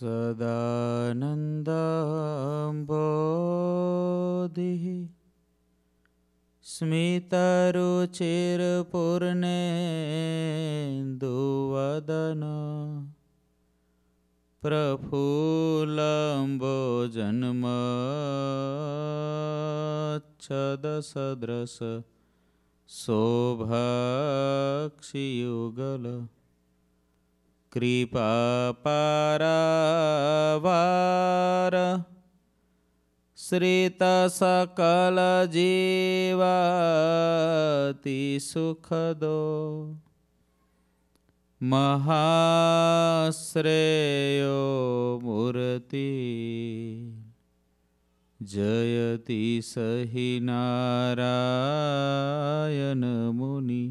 सदानन्दम्बोधिः स्मितारुचिरपूर्णेन्दुवदन प्रफुलम्बो जन्मच्छदसदृश शोभाक्षियुगल કૃપાપરાવાર શ્રિતસકલજીવાતિસુખદો મહાશ્રેયો મૂર્તિ જયતિ સહિ નારાયણ મુનિ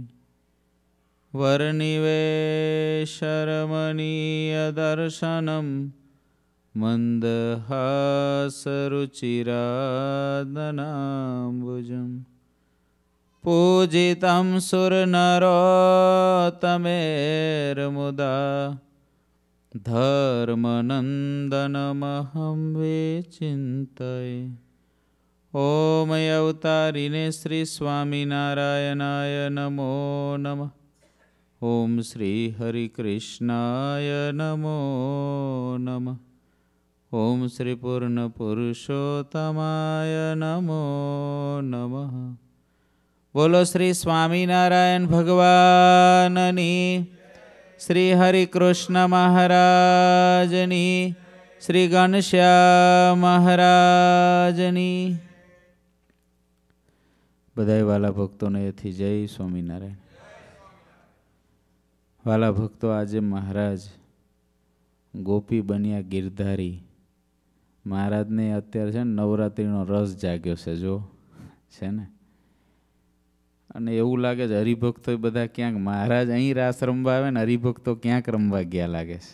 वर्णिवेशरमणीयदर्शनं मन्दहासरुचिरादनाम्बुजम् पूजितं सुरनरोतमेर्मुदा धर्मनन्दनमहं विचिन्तये ॐ अवतारिणे श्रीस्वामिनारायणाय नमो नमः ઓમ શ્રી હરિકૃષ્ણાય નમો નમઃ ઓમ શ્રી પૂર્ણ પુરુષોત્તમાય નમો નમઃ બોલો શ્રી સ્વામિનારાયણ ભગવાનની શ્રી હરિકૃષ્ણ મહારાજની શ્રી ઘનશ્યા મહારાજની બધાય વાલા ભક્તોને એથી જય સ્વામિનારાયણ વાલા ભક્તો આજે મહારાજ ગોપી બન્યા ગિરધારી મહારાજને અત્યારે છે ને નવરાત્રિનો રસ જાગ્યો છે જો છે ને અને એવું લાગે છે હરિભક્તો બધા ક્યાંક મહારાજ અહીં રાસ રમવા આવે ને હરિભક્તો ક્યાંક રમવા ગયા લાગે છે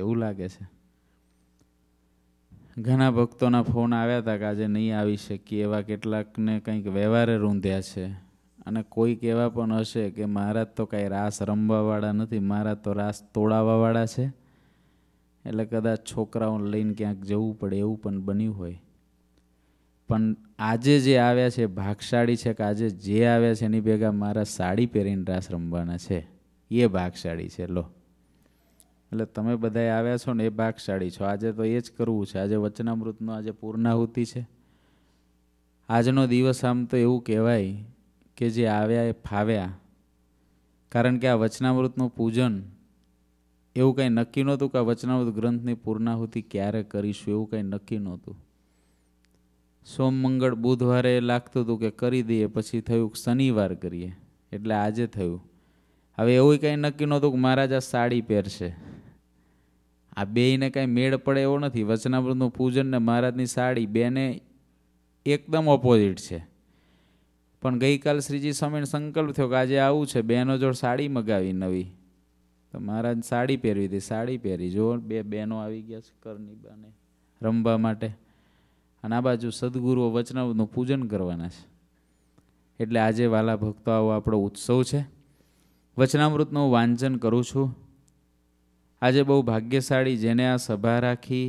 એવું લાગે છે ઘણા ભક્તોના ફોન આવ્યા હતા કે આજે નહીં આવી શકીએ એવા કેટલાકને કંઈક વ્યવહારે રૂંધ્યા છે અને કોઈ કહેવા પણ હશે કે મહારાજ તો કાંઈ રાસ રમવાવાળા નથી મહારાજ તો રાસ તોડાવવાવાળા છે એટલે કદાચ છોકરાઓને લઈને ક્યાંક જવું પડે એવું પણ બન્યું હોય પણ આજે જે આવ્યા છે ભાગશાળી છે કે આજે જે આવ્યા છે એની ભેગા મારા સાડી પહેરીને રાસ રમવાના છે એ ભાગશાળી છે લો એટલે તમે બધા આવ્યા છો ને એ ભાગશાળી છો આજે તો એ જ કરવું છે આજે વચનામૃતનો આજે પૂર્ણાહુતિ છે આજનો દિવસ આમ તો એવું કહેવાય કે જે આવ્યા એ ફાવ્યા કારણ કે આ વચનામૃતનું પૂજન એવું કંઈ નક્કી નહોતું કે આ વચનામૃત ગ્રંથની પૂર્ણાહુતિ ક્યારે કરીશું એવું કંઈ નક્કી નહોતું સોમ મંગળ બુધવારે લાગતું હતું કે કરી દઈએ પછી થયું શનિવાર કરીએ એટલે આજે થયું હવે એવું કંઈ નક્કી નહોતું કે મહારાજ આ સાડી પહેરશે આ બેને કાંઈ મેળ પડે એવો નથી વચનામૃતનું પૂજન ને મહારાજની સાડી બેને એકદમ ઓપોઝિટ છે પણ ગઈકાલ શ્રીજી સ્વામીને સંકલ્પ થયો કે આજે આવું છે બહેનો જોડે સાડી મગાવી નવી તો મહારાજ સાડી પહેરવી હતી સાડી પહેરી જો બે બહેનો આવી ગયા છે કરની બાને રમવા માટે અને આ બાજુ સદગુરુઓ વચનાનું પૂજન કરવાના છે એટલે આજે વાલા ભક્તો આવો આપણો ઉત્સવ છે વચનામૃતનું વાંચન કરું છું આજે બહુ ભાગ્યશાળી જેને આ સભા રાખી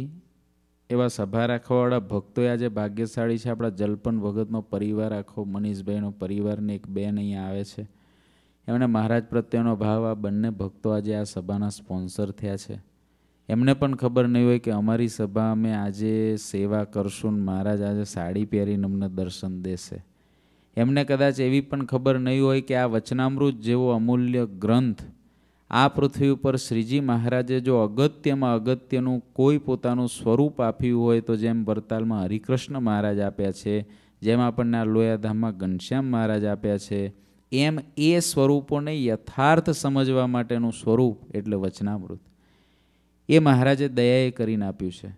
એવા સભા રાખવાવાળા ભક્તોએ આજે ભાગ્યશાળી છે આપણા જલપન ભગતનો પરિવાર આખો મનીષભાઈનો પરિવારને એક બેન અહીંયા આવે છે એમણે મહારાજ પ્રત્યેનો ભાવ આ બંને ભક્તો આજે આ સભાના સ્પોન્સર થયા છે એમને પણ ખબર નહીં હોય કે અમારી સભા અમે આજે સેવા કરશું મહારાજ આજે સાડી પહેરીને અમને દર્શન દેશે એમને કદાચ એવી પણ ખબર નહીં હોય કે આ વચનામૃત જેવો અમૂલ્ય ગ્રંથ આ પૃથ્વી ઉપર શ્રીજી મહારાજે જો અગત્યમાં અગત્યનું કોઈ પોતાનું સ્વરૂપ આપ્યું હોય તો જેમ વરતાલમાં હરિકૃષ્ણ મહારાજ આપ્યા છે જેમ આપણને આ લોયાધામમાં ઘનશ્યામ મહારાજ આપ્યા છે એમ એ સ્વરૂપોને યથાર્થ સમજવા માટેનું સ્વરૂપ એટલે વચનામૃત એ મહારાજે દયાએ કરીને આપ્યું છે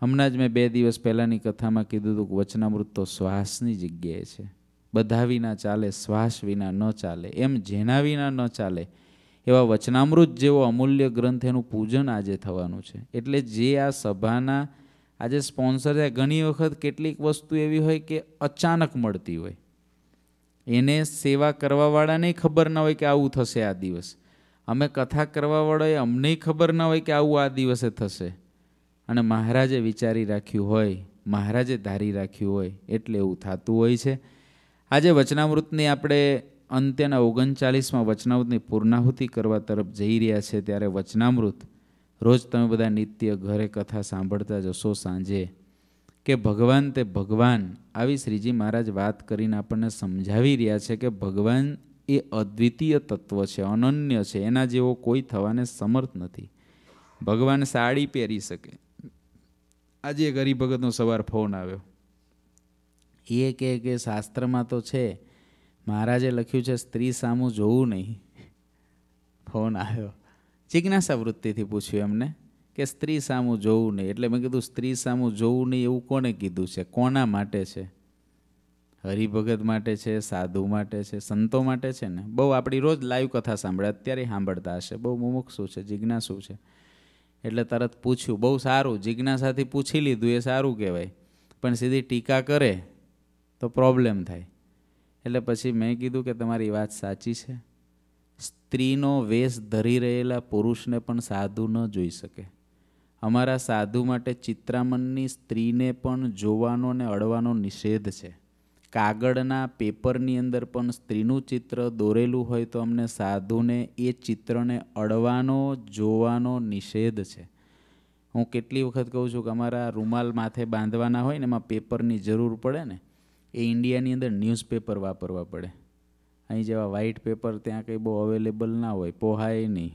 હમણાં જ મેં બે દિવસ પહેલાંની કથામાં કીધું હતું કે વચનામૃત તો શ્વાસની જગ્યાએ છે બધા વિના ચાલે શ્વાસ વિના ન ચાલે એમ જેના વિના ન ચાલે એવા વચનામૃત જેવો અમૂલ્ય ગ્રંથ એનું પૂજન આજે થવાનું છે એટલે જે આ સભાના આજે સ્પોન્સર છે ઘણી વખત કેટલીક વસ્તુ એવી હોય કે અચાનક મળતી હોય એને સેવા કરવાવાળાને ખબર ના હોય કે આવું થશે આ દિવસ અમે કથા કરવાવાળાએ અમને ખબર ના હોય કે આવું આ દિવસે થશે અને મહારાજે વિચારી રાખ્યું હોય મહારાજે ધારી રાખ્યું હોય એટલે એવું થતું હોય છે આજે વચનામૃતની આપણે અંત્યના ઓગણચાલીસમાં વચનામૃતની પૂર્ણાહુતિ કરવા તરફ જઈ રહ્યા છે ત્યારે વચનામૃત રોજ તમે બધા નિત્ય ઘરે કથા સાંભળતા જશો સાંજે કે ભગવાન તે ભગવાન આવી શ્રીજી મહારાજ વાત કરીને આપણને સમજાવી રહ્યા છે કે ભગવાન એ અદ્વિતીય તત્વ છે અનન્ય છે એના જેવો કોઈ થવાને સમર્થ નથી ભગવાન સાડી પહેરી શકે આજે ગરીબ ભગતનો સવાર ફોન આવ્યો એ કે શાસ્ત્રમાં તો છે મહારાજે લખ્યું છે સ્ત્રી સામું જોવું નહીં ફોન આવ્યો જિજ્ઞાસા વૃત્તિથી પૂછ્યું એમને કે સ્ત્રી સામું જોવું નહીં એટલે મેં કીધું સ્ત્રી સામું જોવું નહીં એવું કોને કીધું છે કોના માટે છે હરિભગત માટે છે સાધુ માટે છે સંતો માટે છે ને બહુ આપણી રોજ લાઈવ કથા સાંભળે અત્યારે સાંભળતા હશે બહુ મુમુખ શું છે જિજ્ઞાસુ છે એટલે તરત પૂછ્યું બહુ સારું જિજ્ઞાસાથી પૂછી લીધું એ સારું કહેવાય પણ સીધી ટીકા કરે તો પ્રોબ્લેમ થાય એટલે પછી મેં કીધું કે તમારી વાત સાચી છે સ્ત્રીનો વેશ ધરી રહેલા પુરુષને પણ સાધુ ન જોઈ શકે અમારા સાધુ માટે ચિત્રામનની સ્ત્રીને પણ જોવાનો ને અડવાનો નિષેધ છે કાગળના પેપરની અંદર પણ સ્ત્રીનું ચિત્ર દોરેલું હોય તો અમને સાધુને એ ચિત્રને અડવાનો જોવાનો નિષેધ છે હું કેટલી વખત કહું છું કે અમારા રૂમાલ માથે બાંધવાના હોય ને એમાં પેપરની જરૂર પડે ને એ ઇન્ડિયાની અંદર ન્યૂઝપેપર વાપરવા પડે અહીં જેવા વ્હાઇટ પેપર ત્યાં કંઈ બહુ અવેલેબલ ના હોય પોહાય નહીં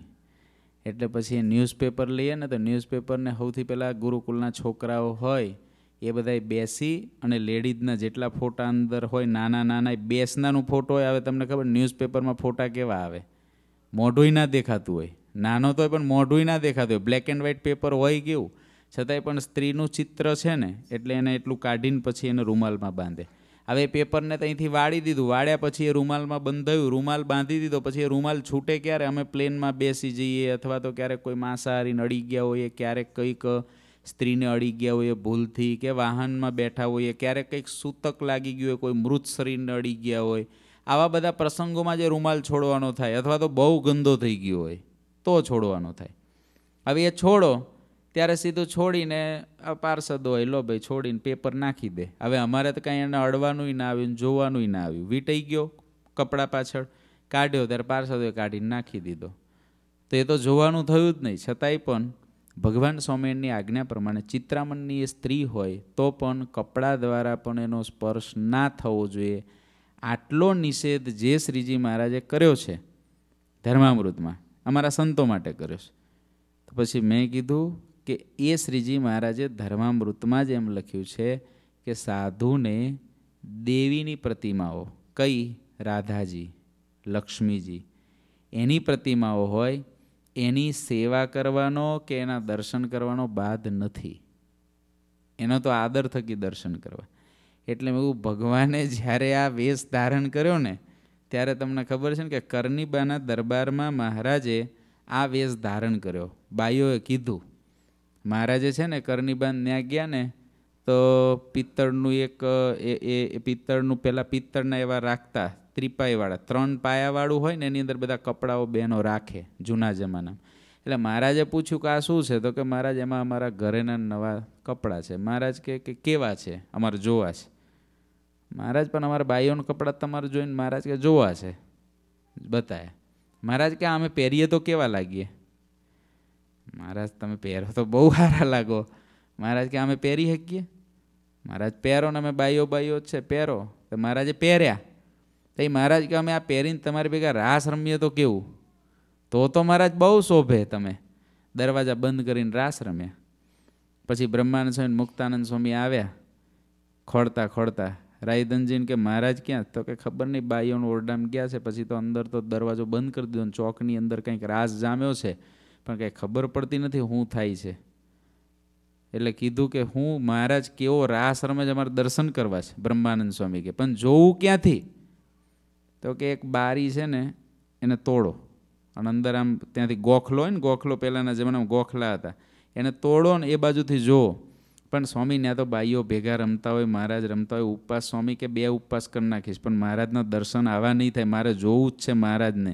એટલે પછી એ ન્યૂઝપેપર લઈએ ને તો ન્યૂઝપેપરને સૌથી પહેલાં ગુરુકુલના છોકરાઓ હોય એ બધા બેસી અને લેડીઝના જેટલા ફોટા અંદર હોય નાના નાના બેસનાનું ફોટો હોય આવે તમને ખબર ન્યૂઝપેપરમાં ફોટા કેવા આવે મોઢુંય ના દેખાતું હોય નાનો તો હોય પણ મોઢુંય ના દેખાતું હોય બ્લેક એન્ડ વ્હાઇટ પેપર હોય કેવું છતાંય પણ સ્ત્રીનું ચિત્ર છે ને એટલે એને એટલું કાઢીને પછી એને રૂમાલમાં બાંધે હવે પેપરને ત્યાંથી વાળી દીધું વાળ્યા પછી એ રૂમાલમાં બંધાયું રૂમાલ બાંધી દીધો પછી એ રૂમાલ છૂટે ક્યારે અમે પ્લેનમાં બેસી જઈએ અથવા તો ક્યારેક કોઈ માંસાહારી અડી ગયા હોઈએ ક્યારેક કંઈક સ્ત્રીને અડી ગયા હોઈએ ભૂલથી કે વાહનમાં બેઠા હોઈએ ક્યારેક કંઈક સૂતક લાગી ગયું હોય કોઈ મૃત શરીરને અડી ગયા હોય આવા બધા પ્રસંગોમાં જે રૂમાલ છોડવાનો થાય અથવા તો બહુ ગંદો થઈ ગયો હોય તો છોડવાનો થાય હવે એ છોડો ત્યારે સીધું છોડીને આ પાર્ષદ હોય લો ભાઈ છોડીને પેપર નાખી દે હવે અમારે તો કાંઈ એને અડવાનુંય ના આવ્યું જોવાનુંય ના આવ્યું વીટાઈ ગયો કપડાં પાછળ કાઢ્યો ત્યારે પાર્સદોએ કાઢીને નાખી દીધો તો એ તો જોવાનું થયું જ નહીં છતાંય પણ ભગવાન સ્વામિનારાયણની આજ્ઞા પ્રમાણે ચિત્રામનની એ સ્ત્રી હોય તો પણ કપડાં દ્વારા પણ એનો સ્પર્શ ના થવો જોઈએ આટલો નિષેધ જે શ્રીજી મહારાજે કર્યો છે ધર્મામૃતમાં અમારા સંતો માટે કર્યો છે તો પછી મેં કીધું કે એ શ્રીજી મહારાજે ધર્મામૃતમાં જ એમ લખ્યું છે કે સાધુને દેવીની પ્રતિમાઓ કઈ રાધાજી લક્ષ્મીજી એની પ્રતિમાઓ હોય એની સેવા કરવાનો કે એના દર્શન કરવાનો બાદ નથી એનો તો આદર થકી દર્શન કરવા એટલે એવું ભગવાને જ્યારે આ વેશ ધારણ કર્યો ને ત્યારે તમને ખબર છે ને કે કરનીબાના દરબારમાં મહારાજે આ વેશ ધારણ કર્યો બાઈઓએ કીધું મહારાજે છે ને કરનીબાન ત્યાં ગયા ને તો પિત્તળનું એક એ એ પિત્તળનું પહેલાં પિત્તળના એવા રાખતા ત્રિપાઈવાળા ત્રણ પાયાવાળું હોય ને એની અંદર બધા કપડાઓ બહેનો રાખે જૂના જમાનામાં એટલે મહારાજે પૂછ્યું કે આ શું છે તો કે મહારાજ એમાં અમારા ઘરેના નવા કપડાં છે મહારાજ કે કે કેવા છે અમારે જોવા છે મહારાજ પણ અમારા બાઈઓના કપડાં તમારે જોઈને મહારાજ કે જોવા છે બતાવે મહારાજ કે અમે પહેરીએ તો કેવા લાગીએ મહારાજ તમે પહેરો તો બહુ સારા લાગો મહારાજ કે અમે પહેરી શકીએ મહારાજ પહેરો ને અમે બાઈઓ બાઈઓ જ છે પહેરો તો મહારાજે પહેર્યા તો એ મહારાજ કે અમે આ પહેરીને તમારી ભેગા રાસ રમીએ તો કેવું તો તો મહારાજ બહુ શોભે તમે દરવાજા બંધ કરીને રાસ રમ્યા પછી બ્રહ્માનંદ સ્વામી મુક્તાનંદ સ્વામી આવ્યા ખોડતા ખોડતા રાયધનજીને કે મહારાજ ક્યાં તો કે ખબર નહીં બાઈઓનું ઓરડામ ગયા છે પછી તો અંદર તો દરવાજો બંધ કરી દીધો ચોકની અંદર કંઈક રાસ જામ્યો છે પણ કંઈ ખબર પડતી નથી શું થાય છે એટલે કીધું કે હું મહારાજ કેવો રાસ રમે અમારે દર્શન કરવા છે બ્રહ્માનંદ સ્વામી કે પણ જોવું ક્યાંથી તો કે એક બારી છે ને એને તોડો અને અંદર આમ ત્યાંથી ગોખલો હોય ને ગોખલો પહેલાંના જમાનામાં ગોખલા હતા એને તોડો ને એ બાજુથી જુઓ પણ સ્વામી ત્યાં તો બાઈઓ ભેગા રમતા હોય મહારાજ રમતા હોય ઉપવાસ સ્વામી કે બે ઉપવાસ કરી નાખીશ પણ મહારાજના દર્શન આવા નહીં થાય મારે જોવું જ છે મહારાજને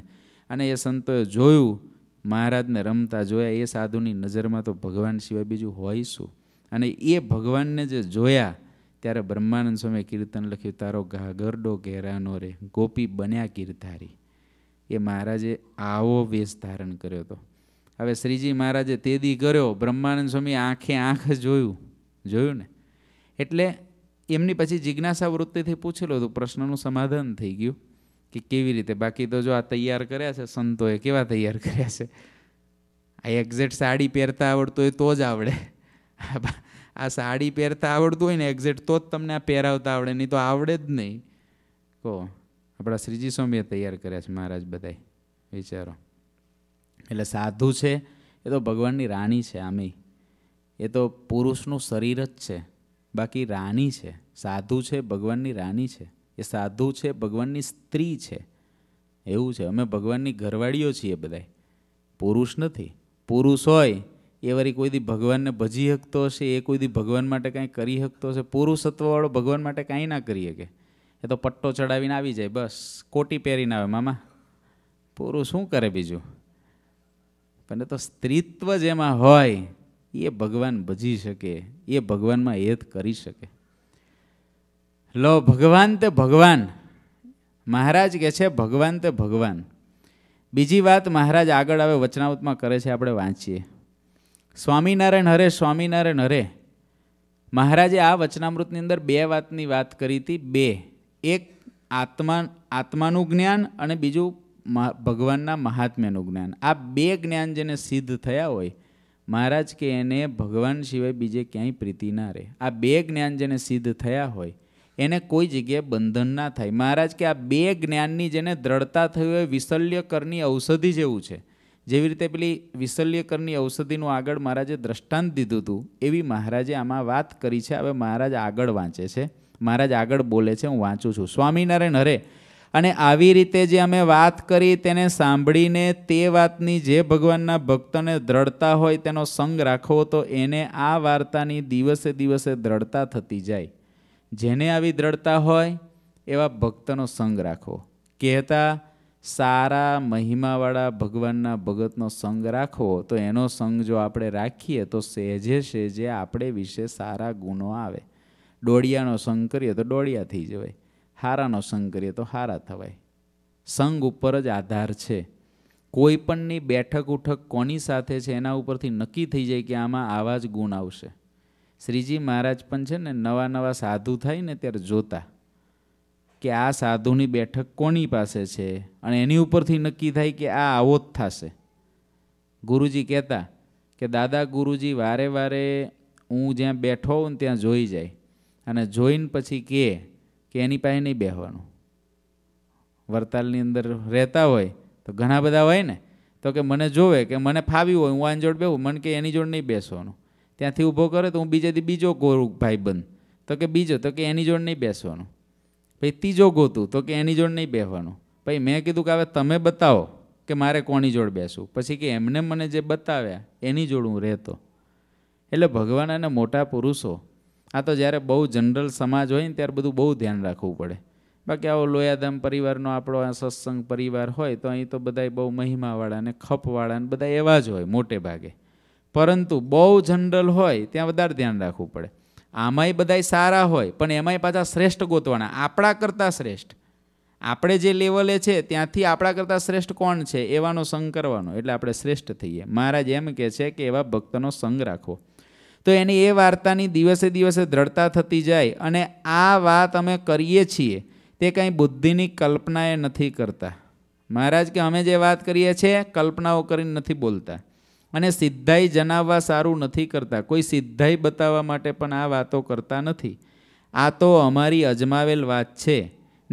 અને એ સંતોએ જોયું મહારાજને રમતા જોયા એ સાધુની નજરમાં તો ભગવાન સિવાય બીજું હોય શું અને એ ભગવાનને જે જોયા ત્યારે બ્રહ્માનંદ સ્વામીએ કીર્તન લખ્યું તારો ઘાગરડો ઘેરાનો રે ગોપી બન્યા કીર્તારી એ મહારાજે આવો વેશ ધારણ કર્યો હતો હવે શ્રીજી મહારાજે તેદી કર્યો બ્રહ્માનંદ સ્વામી આંખે આંખ જોયું જોયું ને એટલે એમની પછી જિજ્ઞાસા વૃત્તિથી પૂછેલું હતું પ્રશ્નનું સમાધાન થઈ ગયું કે કેવી રીતે બાકી તો જો આ તૈયાર કર્યા છે સંતોએ કેવા તૈયાર કર્યા છે આ એક્ઝેક્ટ સાડી પહેરતા આવડતું હોય તો જ આવડે આ સાડી પહેરતા આવડતું હોય ને એક્ઝેક્ટ તો જ તમને આ પહેરાવતા આવડે નહીં તો આવડે જ નહીં કહો આપણા શ્રીજી સ્વામીએ તૈયાર કર્યા છે મહારાજ બધાય વિચારો એટલે સાધુ છે એ તો ભગવાનની રાણી છે આમે એ તો પુરુષનું શરીર જ છે બાકી રાણી છે સાધુ છે ભગવાનની રાણી છે એ સાધુ છે ભગવાનની સ્ત્રી છે એવું છે અમે ભગવાનની ઘરવાળીઓ છીએ બધાય પુરુષ નથી પુરુષ હોય એ વળી કોઈ દી ભગવાનને ભજી શકતો હશે એ કોઈ દી ભગવાન માટે કાંઈ કરી શકતો હશે પુરુષત્વવાળો ભગવાન માટે કાંઈ ના કરી શકે એ તો પટ્ટો ચડાવીને આવી જાય બસ કોટી પહેરીને આવે મામા પુરુષ શું કરે બીજું પણ તો સ્ત્રીત્વ જેમાં હોય એ ભગવાન ભજી શકે એ ભગવાનમાં હેત કરી શકે લો ભગવાન તે ભગવાન મહારાજ કહે છે ભગવાન તે ભગવાન બીજી વાત મહારાજ આગળ હવે વચનાવતમાં કરે છે આપણે વાંચીએ સ્વામિનારાયણ હરે સ્વામિનારાયણ હરે મહારાજે આ વચનામૃતની અંદર બે વાતની વાત કરી હતી બે એક આત્મા આત્માનું જ્ઞાન અને બીજું ભગવાનના મહાત્મ્યનું જ્ઞાન આ બે જ્ઞાન જેને સિદ્ધ થયા હોય મહારાજ કે એને ભગવાન સિવાય બીજે ક્યાંય પ્રીતિ ના રહે આ બે જ્ઞાન જેને સિદ્ધ થયા હોય એને કોઈ જગ્યાએ બંધન ના થાય મહારાજ કે આ બે જ્ઞાનની જેને દ્રઢતા થયું એ વિશલ્યકરની ઔષધિ જેવું છે જેવી રીતે પેલી વિશલ્યકરની ઔષધિનું આગળ મહારાજે દ્રષ્ટાંત દીધું હતું એવી મહારાજે આમાં વાત કરી છે હવે મહારાજ આગળ વાંચે છે મહારાજ આગળ બોલે છે હું વાંચું છું સ્વામિનારાયણ હરે અને આવી રીતે જે અમે વાત કરી તેને સાંભળીને તે વાતની જે ભગવાનના ભક્તોને દ્રઢતા હોય તેનો સંગ રાખવો તો એને આ વાર્તાની દિવસે દિવસે દ્રઢતા થતી જાય જેને આવી દ્રઢતા હોય એવા ભક્તનો સંગ રાખો કહેતા સારા મહિમાવાળા ભગવાનના ભગતનો સંગ રાખવો તો એનો સંગ જો આપણે રાખીએ તો સહેજે સહેજે આપણે વિશે સારા ગુનો આવે દોડિયાનો સંગ કરીએ તો દોડિયા થઈ જવાય હારાનો સંગ કરીએ તો હારા થવાય સંગ ઉપર જ આધાર છે કોઈ પણની બેઠક ઉઠક કોની સાથે છે એના ઉપરથી નક્કી થઈ જાય કે આમાં આવા જ ગુણ આવશે શ્રીજી મહારાજ પણ છે ને નવા નવા સાધુ થાય ને ત્યારે જોતા કે આ સાધુની બેઠક કોની પાસે છે અને એની ઉપરથી નક્કી થાય કે આ આવો જ થશે ગુરુજી કહેતા કે દાદા ગુરુજી વારે વારે હું જ્યાં બેઠો હોઉં ત્યાં જોઈ જાય અને જોઈને પછી કહે કે એની પાસે નહીં બેહવાનું વરતાલની અંદર રહેતા હોય તો ઘણા બધા હોય ને તો કે મને જોવે કે મને ફાવ્યું હોય હું આની જોડે બેહું મને કે એની જોડે નહીં બેસવાનું ત્યાંથી ઊભો કરે તો હું બીજેથી બીજો ગોરું ભાઈ બંધ તો કે બીજો તો કે એની જોડ નહીં બેસવાનું પછી ત્રીજો ગોતું તો કે એની જોડ નહીં બેસવાનું પછી મેં કીધું કે હવે તમે બતાવો કે મારે કોની જોડ બેસવું પછી કે એમને મને જે બતાવ્યા એની જોડ હું રહેતો એટલે ભગવાન અને મોટા પુરુષો આ તો જ્યારે બહુ જનરલ સમાજ હોય ને ત્યારે બધું બહુ ધ્યાન રાખવું પડે બાકી આવો લોયાધામ પરિવારનો આપણો આ સત્સંગ પરિવાર હોય તો અહીં તો બધા બહુ મહિમાવાળા ને ખપવાળા ને બધા એવા જ હોય મોટે ભાગે પરંતુ બહુ જનરલ હોય ત્યાં વધારે ધ્યાન રાખવું પડે આમાંય બધાય સારા હોય પણ એમાંય પાછા શ્રેષ્ઠ ગોતવાના આપણા કરતાં શ્રેષ્ઠ આપણે જે લેવલે છે ત્યાંથી આપણા કરતાં શ્રેષ્ઠ કોણ છે એવાનો સંગ કરવાનો એટલે આપણે શ્રેષ્ઠ થઈએ મહારાજ એમ કહે છે કે એવા ભક્તનો સંગ રાખો તો એની એ વાર્તાની દિવસે દિવસે દ્રઢતા થતી જાય અને આ વાત અમે કરીએ છીએ તે કંઈ બુદ્ધિની કલ્પનાએ નથી કરતા મહારાજ કે અમે જે વાત કરીએ છીએ કલ્પનાઓ કરીને નથી બોલતા અને સિદ્ધાઈ જણાવવા સારું નથી કરતા કોઈ સિદ્ધાઈ બતાવવા માટે પણ આ વાતો કરતા નથી આ તો અમારી અજમાવેલ વાત છે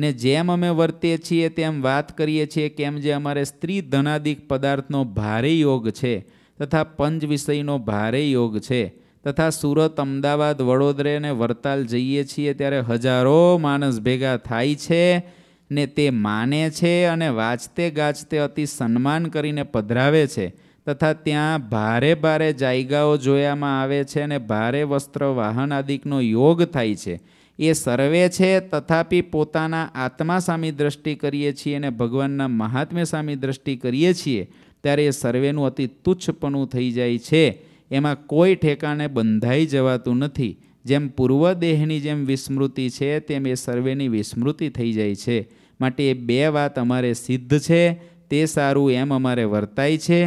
ને જેમ અમે વર્તીએ છીએ તેમ વાત કરીએ છીએ કેમ જે અમારે સ્ત્રી ધનાદિક પદાર્થનો ભારે યોગ છે તથા પંચ વિષયનો ભારે યોગ છે તથા સુરત અમદાવાદ વડોદરે અને વડતાલ જઈએ છીએ ત્યારે હજારો માણસ ભેગા થાય છે ને તે માને છે અને વાંચતે ગાજતે અતિ સન્માન કરીને પધરાવે છે તથા ત્યાં ભારે ભારે જાયગાઓ જોયામાં આવે છે અને ભારે વસ્ત્ર વાહન આદિકનો યોગ થાય છે એ સર્વે છે તથાપી પોતાના આત્મા સામી દ્રષ્ટિ કરીએ છીએ અને ભગવાનના મહાત્મ્ય સામી દ્રષ્ટિ કરીએ છીએ ત્યારે એ સર્વેનું અતિ તુચ્છપણું થઈ જાય છે એમાં કોઈ ઠેકાણે બંધાઈ જવાતું નથી જેમ પૂર્વ દેહની જેમ વિસ્મૃતિ છે તેમ એ સર્વેની વિસ્મૃતિ થઈ જાય છે માટે એ બે વાત અમારે સિદ્ધ છે તે સારું એમ અમારે વર્તાય છે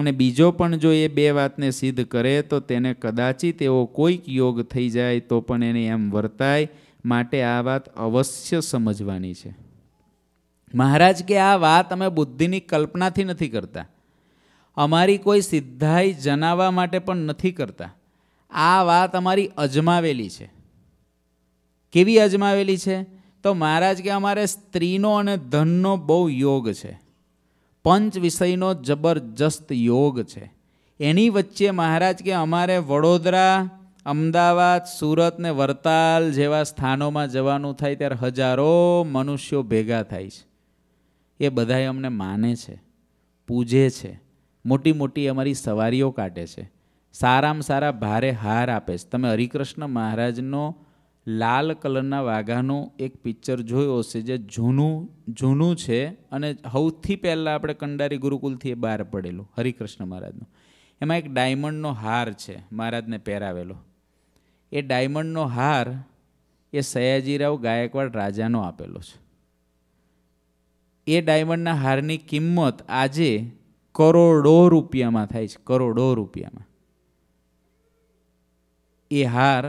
અને બીજો પણ જો એ બે વાતને સિદ્ધ કરે તો તેને કદાચિત એવો કોઈક યોગ થઈ જાય તો પણ એને એમ વર્તાય માટે આ વાત અવશ્ય સમજવાની છે મહારાજ કે આ વાત અમે બુદ્ધિની કલ્પનાથી નથી કરતા અમારી કોઈ સિદ્ધાઈ જણાવવા માટે પણ નથી કરતા આ વાત અમારી અજમાવેલી છે કેવી અજમાવેલી છે તો મહારાજ કે અમારે સ્ત્રીનો અને ધનનો બહુ યોગ છે પંચ વિષયનો જબરજસ્ત યોગ છે એની વચ્ચે મહારાજ કે અમારે વડોદરા અમદાવાદ સુરત ને વરતાલ જેવા સ્થાનોમાં જવાનું થાય ત્યારે હજારો મનુષ્યો ભેગા થાય છે એ બધાએ અમને માને છે પૂજે છે મોટી મોટી અમારી સવારીઓ કાઢે છે સારામાં સારા ભારે હાર આપે છે તમે હરિકૃષ્ણ મહારાજનો લાલ કલરના વાઘાનો એક પિક્ચર જોયો હશે જે જૂનું જૂનું છે અને સૌથી પહેલાં આપણે કંડારી ગુરુકુલથી એ બહાર પડેલું હરિકૃષ્ણ મહારાજનું એમાં એક ડાયમંડનો હાર છે મહારાજને પહેરાવેલો એ ડાયમંડનો હાર એ સયાજીરાવ ગાયકવાડ રાજાનો આપેલો છે એ ડાયમંડના હારની કિંમત આજે કરોડો રૂપિયામાં થાય છે કરોડો રૂપિયામાં એ હાર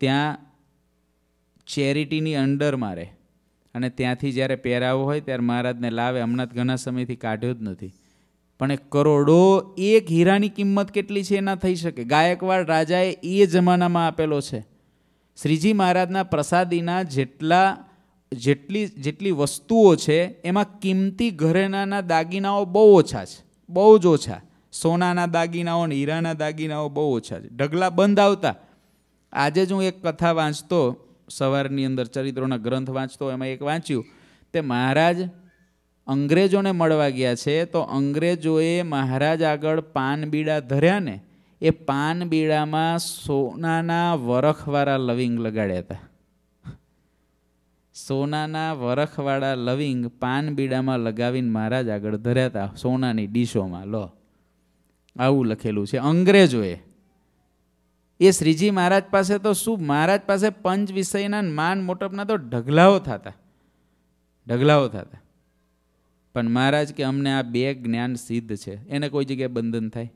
ત્યાં ચેરિટીની અંડર મારે અને ત્યાંથી જ્યારે પહેરાવો હોય ત્યારે મહારાજને લાવે હમણાં જ ઘણા સમયથી કાઢ્યો જ નથી પણ એ કરોડો એક હીરાની કિંમત કેટલી છે એના થઈ શકે ગાયકવાડ રાજાએ એ જમાનામાં આપેલો છે શ્રીજી મહારાજના પ્રસાદીના જેટલા જેટલી જેટલી વસ્તુઓ છે એમાં કિંમતી ઘરેણાના દાગીનાઓ બહુ ઓછા છે બહુ જ ઓછા સોનાના દાગીનાઓ ને હીરાના દાગીનાઓ બહુ ઓછા છે ઢગલા બંધ આવતા આજે જ હું એક કથા વાંચતો સવારની અંદર ચરિત્રોના ગ્રંથ વાંચતો એમાં એક વાંચ્યું તે મહારાજ અંગ્રેજોને મળવા ગયા છે તો અંગ્રેજોએ મહારાજ આગળ પાનબીડા ધર્યા ને એ પાનબીડામાં સોનાના વરખવાળા લવિંગ લગાડ્યા હતા સોનાના વરખવાળા લવિંગ પાનબીડામાં લગાવીને મહારાજ આગળ ધર્યા હતા સોનાની ડીશોમાં લો આવું લખેલું છે અંગ્રેજોએ એ શ્રીજી મહારાજ પાસે તો શું મહારાજ પાસે પંચ વિષયના માન મોટપના તો ઢગલાઓ થતા ઢગલાઓ થતા પણ મહારાજ કે અમને આ બે જ્ઞાન સિદ્ધ છે એને કોઈ જગ્યાએ બંધન થાય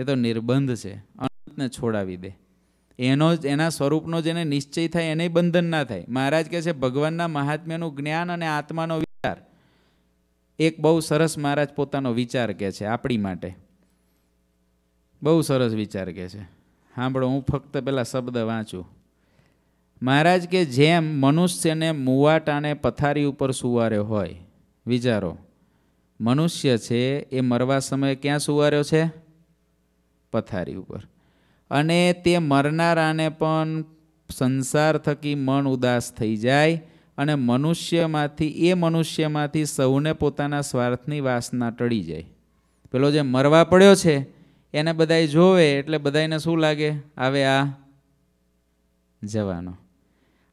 એ તો નિર્બંધ છે અનંતને છોડાવી દે એનો જ એના સ્વરૂપનો જેને નિશ્ચય થાય એને બંધન ના થાય મહારાજ કહે છે ભગવાનના મહાત્મ્યનું જ્ઞાન અને આત્માનો વિચાર એક બહુ સરસ મહારાજ પોતાનો વિચાર કહે છે આપણી માટે બહુ સરસ વિચાર કે છે સાંભળો હું ફક્ત પેલા શબ્દ વાંચું મહારાજ કે જેમ મનુષ્યને મુવાટાને પથારી ઉપર સુવાર્યો હોય વિચારો મનુષ્ય છે એ મરવા સમયે ક્યાં સુવાર્યો છે પથારી ઉપર અને તે મરનારાને પણ સંસાર થકી મન ઉદાસ થઈ જાય અને મનુષ્યમાંથી એ મનુષ્યમાંથી સૌને પોતાના સ્વાર્થની વાસના ટળી જાય પેલો જે મરવા પડ્યો છે એને બધાએ જોવે એટલે બધાને શું લાગે આવે આ જવાનો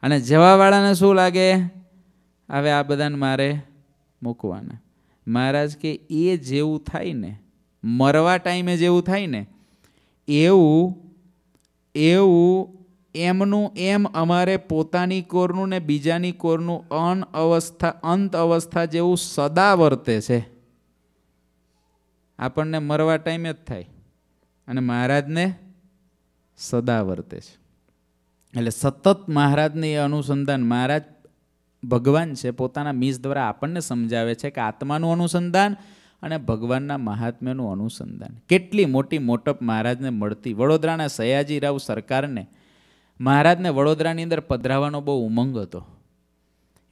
અને જવાવાળાને શું લાગે આવે આ બધાને મારે મૂકવાના મહારાજ કે એ જેવું થાય ને મરવા ટાઈમે જેવું થાય ને એવું એવું એમનું એમ અમારે પોતાની કોરનું ને બીજાની કોરનું અન અવસ્થા અંત અવસ્થા જેવું સદા વર્તે છે આપણને મરવા ટાઈમે જ થાય અને મહારાજને સદા વર્તે છે એટલે સતત મહારાજને એ અનુસંધાન મહારાજ ભગવાન છે પોતાના મીસ દ્વારા આપણને સમજાવે છે કે આત્માનું અનુસંધાન અને ભગવાનના મહાત્મ્યનું અનુસંધાન કેટલી મોટી મોટપ મહારાજને મળતી વડોદરાના સયાજીરાવ સરકારને મહારાજને વડોદરાની અંદર પધરાવવાનો બહુ ઉમંગ હતો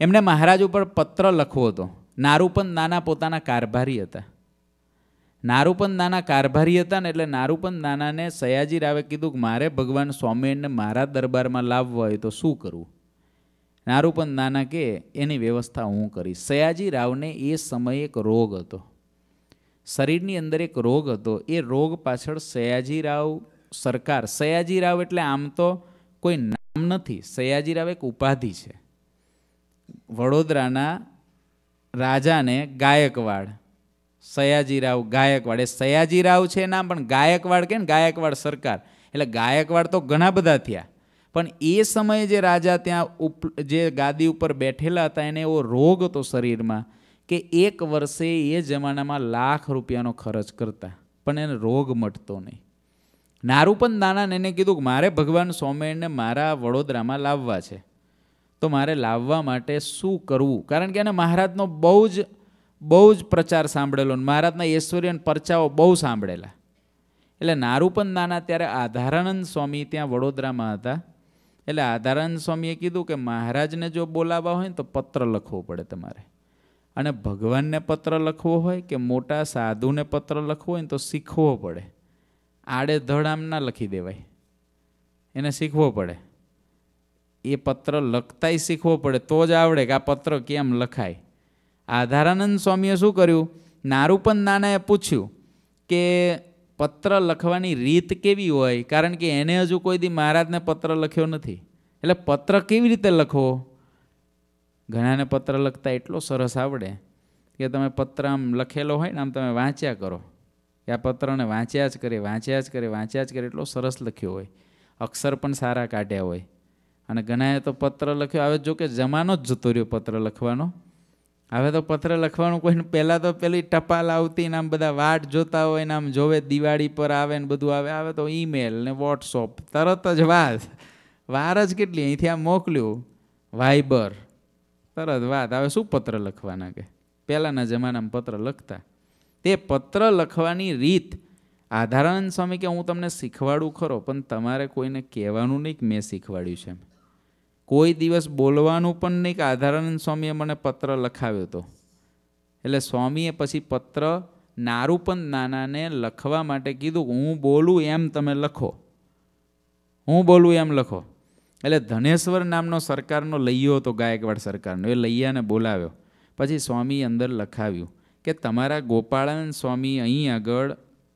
એમણે મહારાજ ઉપર પત્ર લખવો હતો નારૂપન નાના પોતાના કારભારી હતા નારૂપંદાના કારભારી હતા ને એટલે નારૂપંદાનાને સયાજી રાવે કીધું કે મારે ભગવાન સ્વામિનારાયણને મારા દરબારમાં લાવવા હોય તો શું કરવું નારૂપંદાના કે એની વ્યવસ્થા હું કરીશ સયાજી રાવને એ સમયે એક રોગ હતો શરીરની અંદર એક રોગ હતો એ રોગ પાછળ સયાજી રાવ સરકાર સયાજી રાવ એટલે આમ તો કોઈ નામ નથી સયાજી રાવ એક ઉપાધિ છે વડોદરાના રાજાને ગાયકવાડ સયાજીરાવ ગાયકવાડ એ સયાજીરાવ છે નામ પણ ગાયકવાડ કે ને ગાયકવાડ સરકાર એટલે ગાયકવાડ તો ઘણા બધા થયા પણ એ સમયે જે રાજા ત્યાં ઉપ જે ગાદી ઉપર બેઠેલા હતા એને એવો રોગ હતો શરીરમાં કે એક વર્ષે એ જમાનામાં લાખ રૂપિયાનો ખર્ચ કરતા પણ એને રોગ મટતો નહીં નારૂપન દાનાને એને કીધું કે મારે ભગવાન સોમેણને મારા વડોદરામાં લાવવા છે તો મારે લાવવા માટે શું કરવું કારણ કે એને મહારાજનો બહુ જ બહુ જ પ્રચાર સાંભળેલો મહારાજના ઐશ્વર્યન પરચાઓ બહુ સાંભળેલા એટલે નારૂપન નાના ત્યારે આધારાનંદ સ્વામી ત્યાં વડોદરામાં હતા એટલે આધારાનંદ સ્વામીએ કીધું કે મહારાજને જો બોલાવવા હોય ને તો પત્ર લખવો પડે તમારે અને ભગવાનને પત્ર લખવો હોય કે મોટા સાધુને પત્ર લખવો હોય ને તો શીખવો પડે આડે ધડ આમ ના લખી દેવાય એને શીખવો પડે એ પત્ર લખતાય શીખવો પડે તો જ આવડે કે આ પત્ર કેમ લખાય આધારાનંદ સ્વામીએ શું કર્યું નારૂપન નાનાએ પૂછ્યું કે પત્ર લખવાની રીત કેવી હોય કારણ કે એને હજુ કોઈ દી મહારાજને પત્ર લખ્યો નથી એટલે પત્ર કેવી રીતે લખવો ઘણાને પત્ર લખતા એટલો સરસ આવડે કે તમે પત્ર આમ લખેલો હોય ને આમ તમે વાંચ્યા કરો કે આ પત્રને વાંચ્યા જ કરે વાંચ્યા જ કરે વાંચ્યા જ કરે એટલો સરસ લખ્યો હોય અક્ષર પણ સારા કાઢ્યા હોય અને ઘણાએ તો પત્ર લખ્યો આવે જો કે જમાનો જ જતો રહ્યો પત્ર લખવાનો હવે તો પત્ર લખવાનું કોઈને પહેલાં તો પેલી ટપાલ આવતી ને આમ બધા વાટ જોતા હોય ને આમ જોવે દિવાળી પર આવે ને બધું આવે આવે તો ઈમેલ ને વોટ્સઅપ તરત જ વાત વાર જ કેટલી અહીંથી આ મોકલ્યું વાઇબર તરત વાત હવે શું પત્ર લખવાના કે પહેલાંના જમાનામાં પત્ર લખતા તે પત્ર લખવાની રીત આધારાનંદ સ્વામી કે હું તમને શીખવાડું ખરો પણ તમારે કોઈને કહેવાનું નહીં કે મેં શીખવાડ્યું છે એમ કોઈ દિવસ બોલવાનું પણ નહીં કે આધારાનંદ સ્વામીએ મને પત્ર લખાવ્યો હતો એટલે સ્વામીએ પછી પત્ર નારૂપંત નાનાને લખવા માટે કીધું હું બોલું એમ તમે લખો હું બોલું એમ લખો એટલે ધનેશ્વર નામનો સરકારનો લઈયો હતો ગાયકવાડ સરકારનો એ લૈયાને બોલાવ્યો પછી સ્વામી અંદર લખાવ્યું કે તમારા ગોપાળાનંદ સ્વામી અહીં આગળ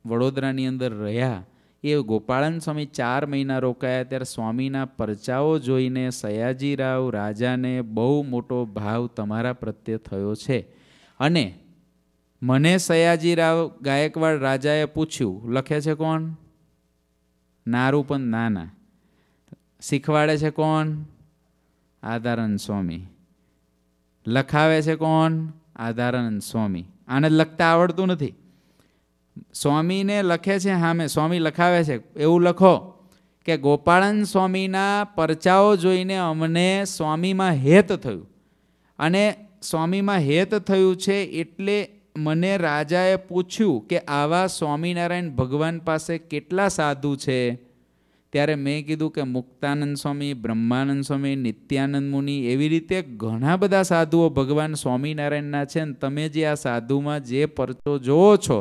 વડોદરાની અંદર રહ્યા એ ગોપાળન સ્વામી ચાર મહિના રોકાયા ત્યારે સ્વામીના પરચાઓ જોઈને સયાજીરાવ રાજાને બહુ મોટો ભાવ તમારા પ્રત્યે થયો છે અને મને સયાજીરાવ ગાયકવાડ રાજાએ પૂછ્યું લખે છે કોણ નારું પણ નાના શીખવાડે છે કોણ આધારાનંદ સ્વામી લખાવે છે કોણ આધારાનંદ સ્વામી આને લખતા આવડતું નથી સ્વામીને લખે છે સામે સ્વામી લખાવે છે એવું લખો કે ગોપાળન સ્વામીના પરચાઓ જોઈને અમને સ્વામીમાં હેત થયું અને સ્વામીમાં હેત થયું છે એટલે મને રાજાએ પૂછ્યું કે આવા સ્વામિનારાયણ ભગવાન પાસે કેટલા સાધુ છે ત્યારે મેં કીધું કે મુક્તાનંદ સ્વામી બ્રહ્માનંદ સ્વામી નિત્યાનંદ મુનિ એવી રીતે ઘણા બધા સાધુઓ ભગવાન સ્વામિનારાયણના છે ને તમે જે આ સાધુમાં જે પરચો જોવો છો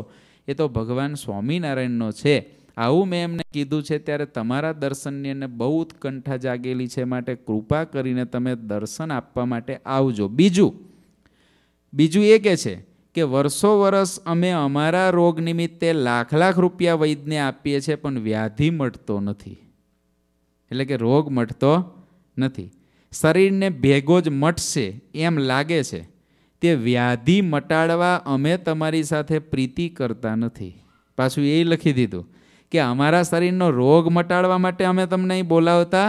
એ તો ભગવાન સ્વામિનારાયણનો છે આવું મેં એમને કીધું છે ત્યારે તમારા દર્શનની એને બહુ કંઠા જાગેલી છે માટે કૃપા કરીને તમે દર્શન આપવા માટે આવજો બીજું બીજું એ કે છે કે વર્ષો વર્ષ અમે અમારા રોગ નિમિત્તે લાખ લાખ રૂપિયા વૈદને આપીએ છીએ પણ વ્યાધિ મટતો નથી એટલે કે રોગ મટતો નથી શરીરને ભેગો જ મટશે એમ લાગે છે તે વ્યાધિ મટાડવા અમે તમારી સાથે પ્રીતિ કરતા નથી પાછું એ લખી દીધું કે અમારા શરીરનો રોગ મટાડવા માટે અમે તમને અહીં બોલાવતા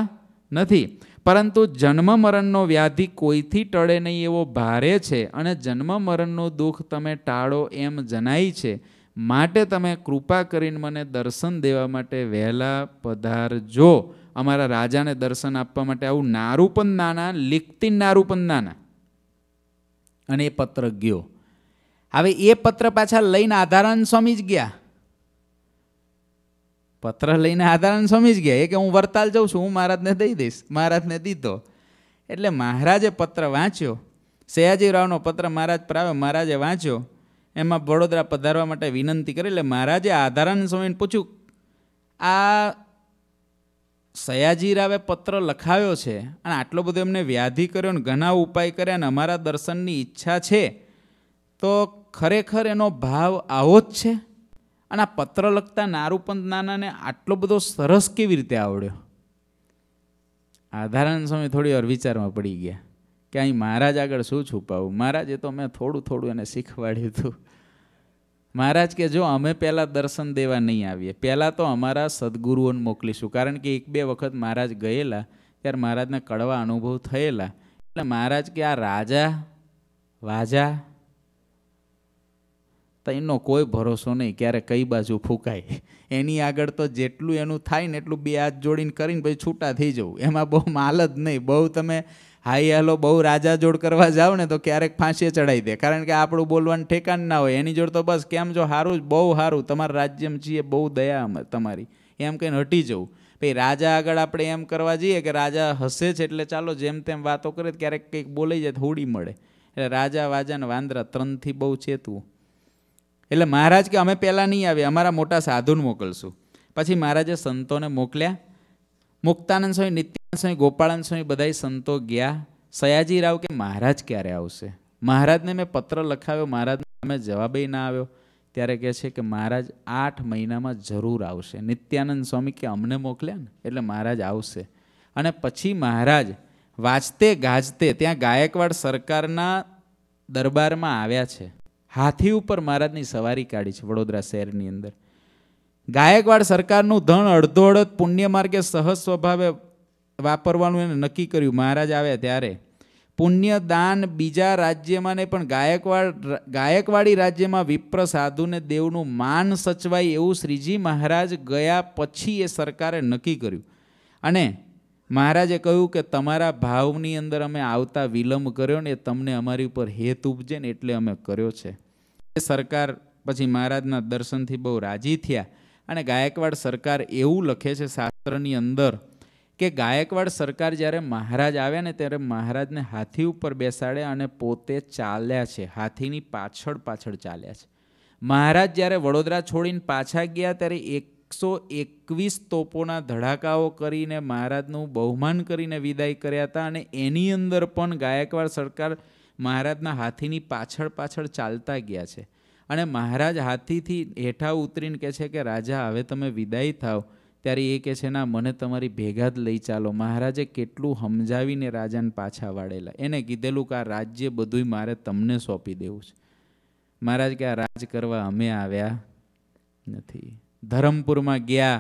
નથી પરંતુ જન્મ મરણનો વ્યાધિ કોઈથી ટળે નહીં એવો ભારે છે અને જન્મ મરણનું દુઃખ તમે ટાળો એમ જણાય છે માટે તમે કૃપા કરીને મને દર્શન દેવા માટે વહેલા પધારજો અમારા રાજાને દર્શન આપવા માટે આવું નારું પણ નાના લિખતી નારું પણ નાના અને એ પત્ર ગયો હવે એ પત્ર પાછા લઈને આધારાનંદ સ્વામી જ ગયા પત્ર લઈને આધારાનંદ સ્વામી જ ગયા એ કે હું વરતાલ જઉં છું હું મહારાજને દઈ દઈશ મહારાજને દીધો એટલે મહારાજે પત્ર વાંચ્યો સયાજીરાવનો પત્ર મહારાજ પ્રાવે મહારાજે વાંચ્યો એમાં વડોદરા પધારવા માટે વિનંતી કરી એટલે મહારાજે આધારાનંદ સ્વામીને પૂછ્યું આ સયાજીરાવે પત્ર લખાવ્યો છે અને આટલો બધો એમને વ્યાધિ કર્યો અને ઘણા ઉપાય કર્યા અને અમારા દર્શનની ઈચ્છા છે તો ખરેખર એનો ભાવ આવો જ છે અને આ પત્ર લખતા નારૂપંત નાનાને આટલો બધો સરસ કેવી રીતે આવડ્યો આધારાનંદ સ્વામી થોડી વાર વિચારમાં પડી ગયા કે અહીં મહારાજ આગળ શું છુપાવું મહારાજે તો મેં થોડું થોડું એને શીખવાડ્યું હતું મહારાજ કે જો અમે પહેલાં દર્શન દેવા નહીં આવીએ પહેલાં તો અમારા સદગુરુઓને મોકલીશું કારણ કે એક બે વખત મહારાજ ગયેલા ત્યારે મહારાજને કડવા અનુભવ થયેલા એટલે મહારાજ કે આ રાજા વાજા એનો કોઈ ભરોસો નહીં ક્યારે કઈ બાજુ ફૂંકાય એની આગળ તો જેટલું એનું થાય ને એટલું બે હાથ જોડીને કરીને પછી છૂટા થઈ જવું એમાં બહુ માલ જ નહીં બહુ તમે હાઈ હેલો બહુ રાજા જોડ કરવા જાઓ ને તો ક્યારેક ફાંસીએ ચડાવી દે કારણ કે આપણું બોલવાનું ઠેકાણ ના હોય એની જોડ તો બસ કેમ જો સારું જ બહુ સારું તમારા રાજ્યમાં છીએ બહુ દયા તમારી એમ કહીને હટી જવું ભાઈ રાજા આગળ આપણે એમ કરવા જઈએ કે રાજા હસે છે એટલે ચાલો જેમ તેમ વાતો કરે ક્યારેક કંઈક બોલાઈ જાય હોડી મળે એટલે રાજા વાજાને વાંદરા ત્રણથી બહુ ચેતવું એટલે મહારાજ કે અમે પહેલાં નહીં આવીએ અમારા મોટા સાધુને મોકલશું પછી મહારાજે સંતોને મોકલ્યા મુક્તાનંદ સ્વામી નિત્યાનંદ સ્વામી ગોપાળાનંદ સ્વામી બધા સંતો ગયા સયાજીરાવ કે મહારાજ ક્યારે આવશે મહારાજને મેં પત્ર લખાવ્યો મહારાજને તમે જવાબે ના આવ્યો ત્યારે કહે છે કે મહારાજ આઠ મહિનામાં જરૂર આવશે નિત્યાનંદ સ્વામી કે અમને મોકલ્યા ને એટલે મહારાજ આવશે અને પછી મહારાજ વાંચતે ગાજતે ત્યાં ગાયકવાડ સરકારના દરબારમાં આવ્યા છે હાથી ઉપર મહારાજની સવારી કાઢી છે વડોદરા શહેરની અંદર ગાયકવાડ સરકારનું ધન અડધો અડધ પુણ્ય માર્ગે સહજ સ્વભાવે વાપરવાનું એને નક્કી કર્યું મહારાજ આવ્યા ત્યારે પુણ્ય દાન બીજા રાજ્યમાં ને પણ ગાયકવાડ ગાયકવાડી રાજ્યમાં વિપ્ર સાધુને દેવનું માન સચવાય એવું શ્રીજી મહારાજ ગયા પછી એ સરકારે નક્કી કર્યું અને મહારાજે કહ્યું કે તમારા ભાવની અંદર અમે આવતા વિલંબ કર્યો ને એ તમને અમારી ઉપર હેત ઉપજે ને એટલે અમે કર્યો છે એ સરકાર પછી મહારાજના દર્શનથી બહુ રાજી થયા અને ગાયકવાડ સરકાર એવું લખે છે શાસ્ત્રની અંદર કે ગાયકવાડ સરકાર જ્યારે મહારાજ આવ્યા ને ત્યારે મહારાજને હાથી ઉપર બેસાડે અને પોતે ચાલ્યા છે હાથીની પાછળ પાછળ ચાલ્યા છે મહારાજ જ્યારે વડોદરા છોડીને પાછા ગયા ત્યારે એકસો એકવીસ તોપોના ધડાકાઓ કરીને મહારાજનું બહુમાન કરીને વિદાય કર્યા હતા અને એની અંદર પણ ગાયકવાડ સરકાર મહારાજના હાથીની પાછળ પાછળ ચાલતા ગયા છે અને મહારાજ હાથીથી હેઠા ઉતરીને કહે છે કે રાજા હવે તમે વિદાય થાવ ત્યારે એ કહે છે ના મને તમારી ભેગા જ લઈ ચાલો મહારાજે કેટલું સમજાવીને રાજાને પાછા વાળેલા એને કીધેલું કે આ રાજ્ય બધું મારે તમને સોંપી દેવું છે મહારાજ કે આ રાજ કરવા અમે આવ્યા નથી ધરમપુરમાં ગયા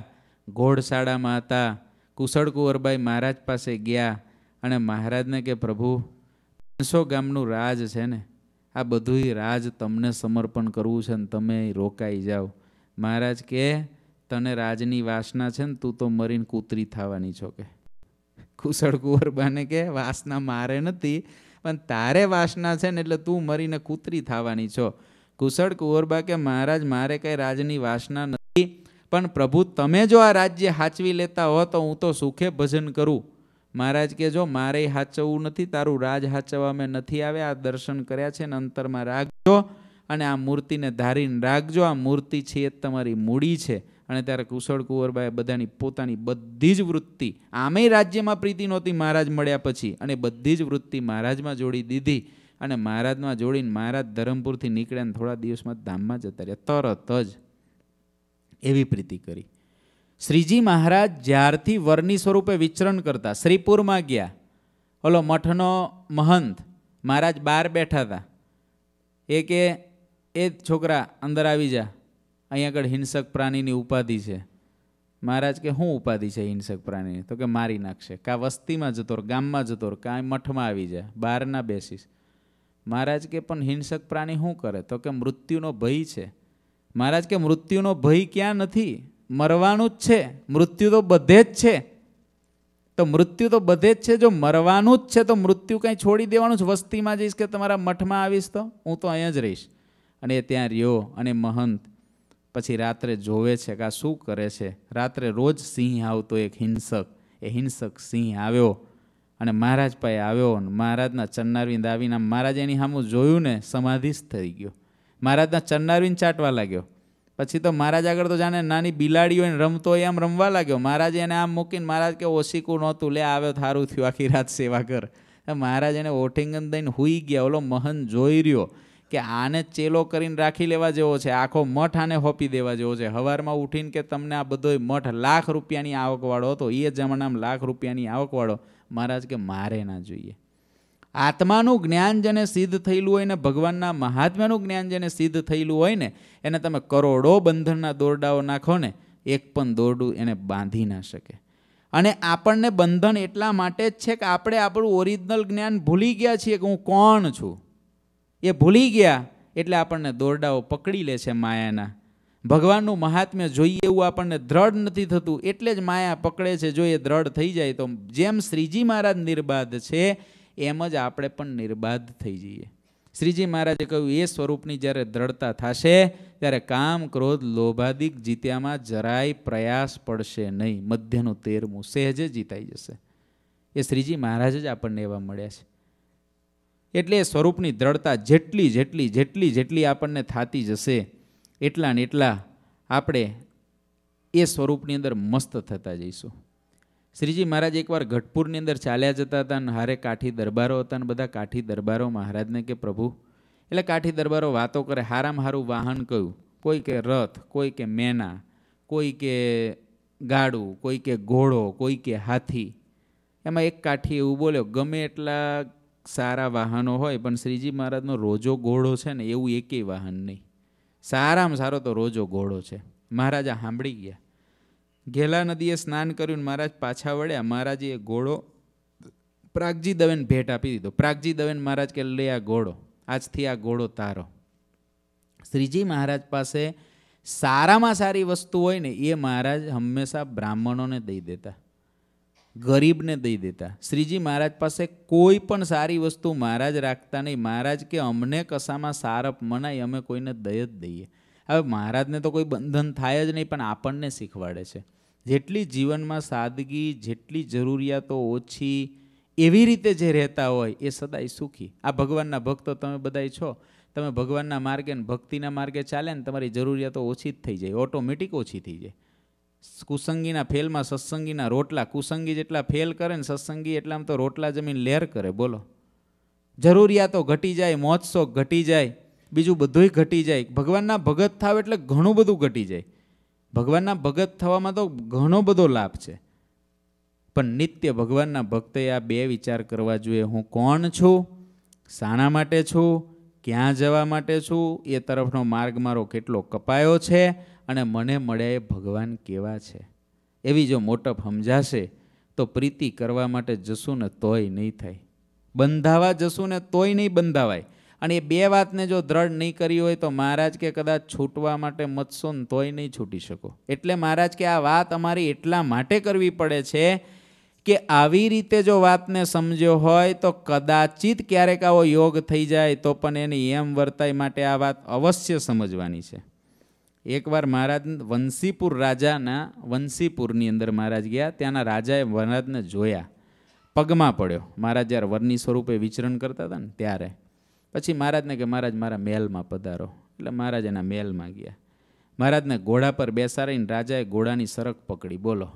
ઘોડશાળામાં હતા કુશળ કુંવરબાઈ મહારાજ પાસે ગયા અને મહારાજને કે પ્રભુ પાંચસો ગામનું રાજ છે ને આ બધુંય રાજ તમને સમર્પણ કરવું છે ને તમે રોકાઈ જાઓ મહારાજ કે તને રાજની વાસના છે ને તું તો મરીને કૂતરી થવાની છો કે કુશળ કુંવરબાને કે વાસના મારે નથી પણ તારે વાસના છે ને એટલે તું મરીને કૂતરી થવાની છો કુશળ કુંવરબા કે મહારાજ મારે કંઈ રાજની વાસના નથી પણ પ્રભુ તમે જો આ રાજ્ય હાચવી લેતા હો તો હું તો સુખે ભજન કરું મહારાજ કે જો મારે હાચવવું નથી તારું રાજ હાચવવા મેં નથી આવ્યા આ દર્શન કર્યા છે ને અંતરમાં રાખજો અને આ મૂર્તિને ધારીને રાખજો આ મૂર્તિ છે એ તમારી મૂડી છે અને ત્યારે કુશળ કુંવરબાએ બધાની પોતાની બધી જ વૃત્તિ આમે રાજ્યમાં પ્રીતિ નહોતી મહારાજ મળ્યા પછી અને બધી જ વૃત્તિ મહારાજમાં જોડી દીધી અને મહારાજમાં જોડીને મહારાજ ધરમપુરથી નીકળ્યા ને થોડા દિવસમાં ધામમાં જતા રહ્યા તરત જ એવી પ્રીતિ કરી શ્રીજી મહારાજ જ્યારથી વરની સ્વરૂપે વિચરણ કરતા શ્રીપુરમાં ગયા ઓલો મઠનો મહંત મહારાજ બહાર બેઠા હતા એ કે એ જ છોકરા અંદર આવી જા અહીંયા આગળ હિંસક પ્રાણીની ઉપાધિ છે મહારાજ કે શું ઉપાધિ છે હિંસક પ્રાણીની તો કે મારી નાખશે કાં વસ્તીમાં જતો ગામમાં જતો કાંઈ મઠમાં આવી જાય બહાર ના બેસીશ મહારાજ કે પણ હિંસક પ્રાણી શું કરે તો કે મૃત્યુનો ભય છે મહારાજ કે મૃત્યુનો ભય ક્યાં નથી મરવાનું જ છે મૃત્યુ તો બધે જ છે તો મૃત્યુ તો બધે જ છે જો મરવાનું જ છે તો મૃત્યુ કંઈ છોડી દેવાનું જ વસ્તીમાં જઈશ કે તમારા મઠમાં આવીશ તો હું તો અહીંયા જ રહીશ અને એ ત્યાં રહ્યો અને મહંત પછી રાત્રે જોવે છે કે આ શું કરે છે રાત્રે રોજ સિંહ આવતો એક હિંસક એ હિંસક સિંહ આવ્યો અને મહારાજ પાસે આવ્યો અને મહારાજના ચન્નારવિંદ આવીને મહારાજ એની સામું જોયું ને સમાધિસ્થ થઈ ગયો મહારાજના ચન્નારવિંદ ચાટવા લાગ્યો પછી તો મહારાજ આગળ તો જાણે નાની બિલાડીઓ એને રમતો હોય એમ રમવા લાગ્યો મહારાજ એને આમ મૂકીને મહારાજ કે ઓશીકું નહોતું લે આવ્યો થારું થયું આખી રાત સેવા કર મહારાજ એને ઓઠિંગન દઈને હુઈ ગયા ઓલો મહન જોઈ રહ્યો કે આને ચેલો કરીને રાખી લેવા જેવો છે આખો મઠ આને હોપી દેવા જેવો છે હવારમાં ઉઠીને કે તમને આ બધોય મઠ લાખ રૂપિયાની આવકવાળો હતો એ જમાનામાં લાખ રૂપિયાની આવકવાળો મહારાજ કે મારે ના જોઈએ આત્માનું જ્ઞાન જેને સિદ્ધ થયેલું હોય ને ભગવાનના મહાત્માનું જ્ઞાન જેને સિદ્ધ થયેલું હોય ને એને તમે કરોડો બંધનના દોરડાઓ નાખો ને એક પણ દોરડું એને બાંધી ના શકે અને આપણને બંધન એટલા માટે જ છે કે આપણે આપણું ઓરિજિનલ જ્ઞાન ભૂલી ગયા છીએ કે હું કોણ છું એ ભૂલી ગયા એટલે આપણને દોરડાઓ પકડી લે છે માયાના ભગવાનનું મહાત્મ્ય જોઈએ એવું આપણને દ્રઢ નથી થતું એટલે જ માયા પકડે છે જો એ દ્રઢ થઈ જાય તો જેમ શ્રીજી મહારાજ નિર્બાધ છે એમ જ આપણે પણ નિર્બાધ થઈ જઈએ શ્રીજી મહારાજે કહ્યું એ સ્વરૂપની જ્યારે દ્રઢતા થશે ત્યારે કામ ક્રોધ લોભાદિક જીત્યામાં જરાય પ્રયાસ પડશે નહીં મધ્યનું તેરમું સહેજે જીતાઈ જશે એ શ્રીજી મહારાજ જ આપણને એવા મળ્યા છે એટલે એ સ્વરૂપની દ્રઢતા જેટલી જેટલી જેટલી જેટલી આપણને થતી જશે એટલા ને એટલા આપણે એ સ્વરૂપની અંદર મસ્ત થતા જઈશું શ્રીજી મહારાજ એકવાર ગઢપુરની અંદર ચાલ્યા જતા હતા અને હારે કાઠી દરબારો હતા અને બધા કાઠી દરબારો મહારાજને કે પ્રભુ એટલે કાઠી દરબારો વાતો કરે હારામ હારું વાહન કયું કોઈ કે રથ કોઈ કે મેના કોઈ કે ગાડું કોઈ કે ઘોડો કોઈ કે હાથી એમાં એક કાઠી એવું બોલ્યો ગમે એટલા સારા વાહનો હોય પણ શ્રીજી મહારાજનો રોજો ઘોડો છે ને એવું એકેય વાહન નહીં સારામાં સારો તો રોજો ઘોડો છે મહારાજા સાંભળી ગયા ઘેલા નદીએ સ્નાન કર્યું મહારાજ પાછા વળ્યા મહારાજે ઘોડો પ્રાગજી દવેન ભેટ આપી દીધો પ્રાગજી દવેન મહારાજ કે લે આ ઘોડો આજથી આ ઘોડો તારો શ્રીજી મહારાજ પાસે સારામાં સારી વસ્તુ હોય ને એ મહારાજ હંમેશા બ્રાહ્મણોને દઈ દેતા ગરીબને દઈ દેતા શ્રીજી મહારાજ પાસે કોઈ પણ સારી વસ્તુ મહારાજ રાખતા નહીં મહારાજ કે અમને કશામાં સારપ મનાય અમે કોઈને દય જ દઈએ હવે મહારાજને તો કોઈ બંધન થાય જ નહીં પણ આપણને શીખવાડે છે જેટલી જીવનમાં સાદગી જેટલી જરૂરિયાતો ઓછી એવી રીતે જે રહેતા હોય એ સદાય સુખી આ ભગવાનના ભક્તો તમે બધાય છો તમે ભગવાનના માર્ગે ને ભક્તિના માર્ગે ચાલે ને તમારી જરૂરિયાતો ઓછી જ થઈ જાય ઓટોમેટિક ઓછી થઈ જાય કુસંગીના ફેલમાં સત્સંગીના રોટલા કુસંગી જેટલા ફેલ કરે ને સત્સંગી એટલામાં તો રોટલા જમીન લેર કરે બોલો જરૂરિયાતો ઘટી જાય મોજશોખ ઘટી જાય બીજું બધુંય ઘટી જાય ભગવાનના ભગત થાવ એટલે ઘણું બધું ઘટી જાય ભગવાનના ભગત થવામાં તો ઘણો બધો લાભ છે પણ નિત્ય ભગવાનના ભક્તે આ બે વિચાર કરવા જોઈએ હું કોણ છું શાના માટે છું ક્યાં જવા માટે છું એ તરફનો માર્ગ મારો કેટલો કપાયો છે અને મને મળ્યા એ ભગવાન કેવા છે એવી જો મોટપ સમજાશે તો પ્રીતિ કરવા માટે જશું ને તોય નહીં થાય બંધાવા જશું ને તોય નહીં બંધાવાય અને એ બે વાતને જો દ્રઢ નહીં કરી હોય તો મહારાજ કે કદાચ છૂટવા માટે મતશો ને તોય નહીં છૂટી શકો એટલે મહારાજ કે આ વાત અમારી એટલા માટે કરવી પડે છે કે આવી રીતે જો વાતને સમજ્યો હોય તો કદાચિત ક્યારેક આવો યોગ થઈ જાય તો પણ એની એમ વર્તાય માટે આ વાત અવશ્ય સમજવાની છે એકવાર મહારાજ વંશીપુર રાજાના વંશીપુરની અંદર મહારાજ ગયા ત્યાંના રાજાએ મહારાજને જોયા પગમાં પડ્યો મહારાજ જ્યારે વરની સ્વરૂપે વિચરણ કરતા હતા ને ત્યારે પછી મહારાજને કે મહારાજ મારા મહેલમાં પધારો એટલે મહારાજ એના મહેલમાં ગયા મહારાજને ઘોડા પર બેસાડીને રાજાએ ઘોડાની સરક પકડી બોલો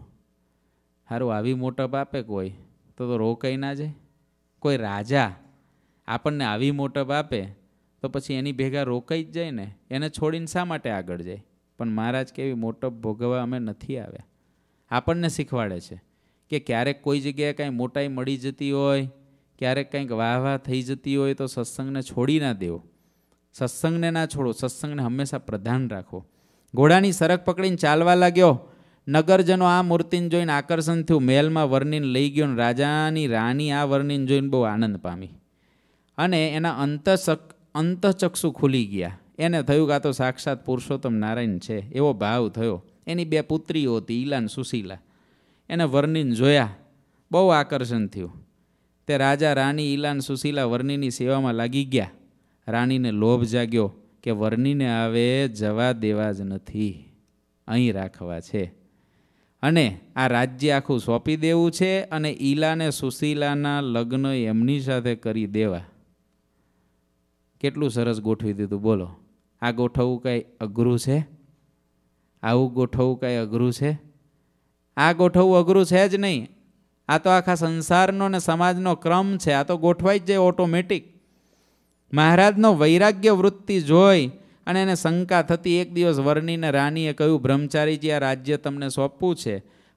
સારું આવી મોટપ આપે કોઈ તો તો રોકાઈ ના જાય કોઈ રાજા આપણને આવી મોટપ આપે તો પછી એની ભેગા રોકાઈ જ જાય ને એને છોડીને શા માટે આગળ જાય પણ મહારાજ કે એવી મોટપ ભોગવવા અમે નથી આવ્યા આપણને શીખવાડે છે કે ક્યારેક કોઈ જગ્યાએ કાંઈ મોટાઈ મળી જતી હોય ક્યારેક કંઈક વાહ વાહ થઈ જતી હોય તો સત્સંગને છોડી ના દેવો સત્સંગને ના છોડો સત્સંગને હંમેશા પ્રધાન રાખો ઘોડાની સરક પકડીને ચાલવા લાગ્યો નગરજનો આ મૂર્તિને જોઈને આકર્ષણ થયું મહેલમાં વર્ણિન લઈ ગયો ને રાજાની રાણી આ વર્ણિન જોઈને બહુ આનંદ પામી અને એના અંતચક અંતચક્ષુ ખુલી ગયા એને થયું કે આ તો સાક્ષાત પુરુષોત્તમ નારાયણ છે એવો ભાવ થયો એની બે પુત્રીઓ હતી ઈલા સુશીલા એને વર્ણિન જોયા બહુ આકર્ષણ થયું તે રાજા રાણી ઈલાન સુશીલા વર્ણિની સેવામાં લાગી ગયા રાણીને લોભ જાગ્યો કે વર્ણિને આવે જવા દેવા જ નથી અહીં રાખવા છે અને આ રાજ્ય આખું સોંપી દેવું છે અને ઈલાને સુશીલાના લગ્ન એમની સાથે કરી દેવા કેટલું સરસ ગોઠવી દીધું બોલો આ ગોઠવવું કાંઈ અઘરું છે આવું ગોઠવવું કાંઈ અઘરું છે આ ગોઠવવું અઘરું છે જ નહીં આ તો આખા સંસારનો ને સમાજનો ક્રમ છે આ તો ગોઠવાઈ જ જાય ઓટોમેટિક મહારાજનો વૈરાગ્ય વૃત્તિ જોઈ અને એને શંકા થતી એક દિવસ વર્ણીને રાનીએ કહ્યું બ્રહ્મચારીજી આ રાજ્ય તમને સોંપવું છે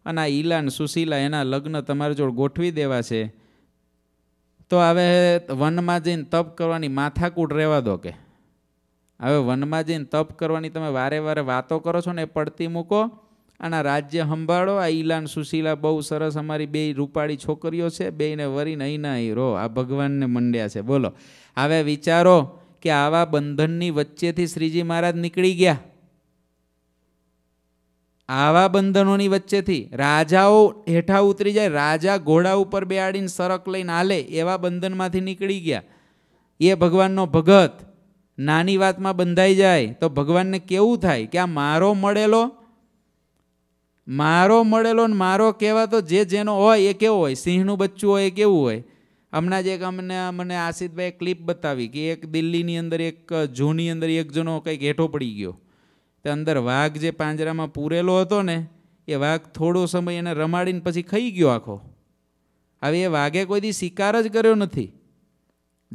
અને આ ઈલા અને સુશીલા એના લગ્ન તમારી જોડે ગોઠવી દેવા છે તો હવે વનમાં જઈને તપ કરવાની માથાકૂટ રહેવા દો કે હવે વનમાં જઈને તપ કરવાની તમે વારે વારે વાતો કરો છો ને એ પડતી મૂકો આના રાજ્ય સંભાળો આ ઈલાન સુશીલા બહુ સરસ અમારી બે રૂપાળી છોકરીઓ છે બેયને વરીને અહીંના અહીં રો આ ભગવાનને મંડ્યા છે બોલો હવે વિચારો કે આવા બંધનની વચ્ચેથી શ્રીજી મહારાજ નીકળી ગયા આવા બંધનોની વચ્ચેથી રાજાઓ હેઠા ઉતરી જાય રાજા ઘોડા ઉપર બેહાડીને સરક લઈને હાલે એવા બંધનમાંથી નીકળી ગયા એ ભગવાનનો ભગત નાની વાતમાં બંધાઈ જાય તો ભગવાનને કેવું થાય કે આ મારો મળેલો મારો મળેલો ને મારો કહેવાતો જે જેનો હોય એ કેવો હોય સિંહનું બચ્ચું હોય એ કેવું હોય હમણાં જ એક અમને મને આસિદભાઈ ક્લિપ બતાવી કે એક દિલ્હીની અંદર એક જૂની અંદર એક જૂનો કંઈક હેઠો પડી ગયો તે અંદર વાઘ જે પાંજરામાં પૂરેલો હતો ને એ વાઘ થોડો સમય એને રમાડીને પછી ખાઈ ગયો આખો હવે એ વાઘે કોઈ દી શિકાર જ કર્યો નથી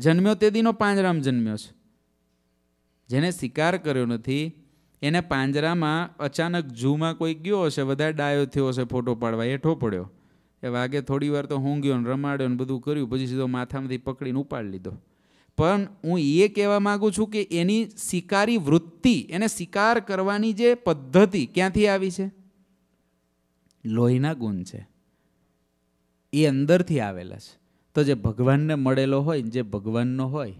જન્મ્યો તે દીનો પાંજરામાં જન્મ્યો છે જેને શિકાર કર્યો નથી એને પાંજરામાં અચાનક ઝૂમાં કોઈ ગયો હશે વધારે ડાયો થયો હશે ફોટો પાડવા એ ઠોપડ્યો એ વાગે થોડી વાર તો ગયો ને રમાડ્યો ને બધું કર્યું પછી સીધો માથામાંથી પકડીને ઉપાડી લીધો પણ હું એ કહેવા માગું છું કે એની શિકારી વૃત્તિ એને શિકાર કરવાની જે પદ્ધતિ ક્યાંથી આવી છે લોહીના ગુણ છે એ અંદરથી આવેલા છે તો જે ભગવાનને મળેલો હોય જે ભગવાનનો હોય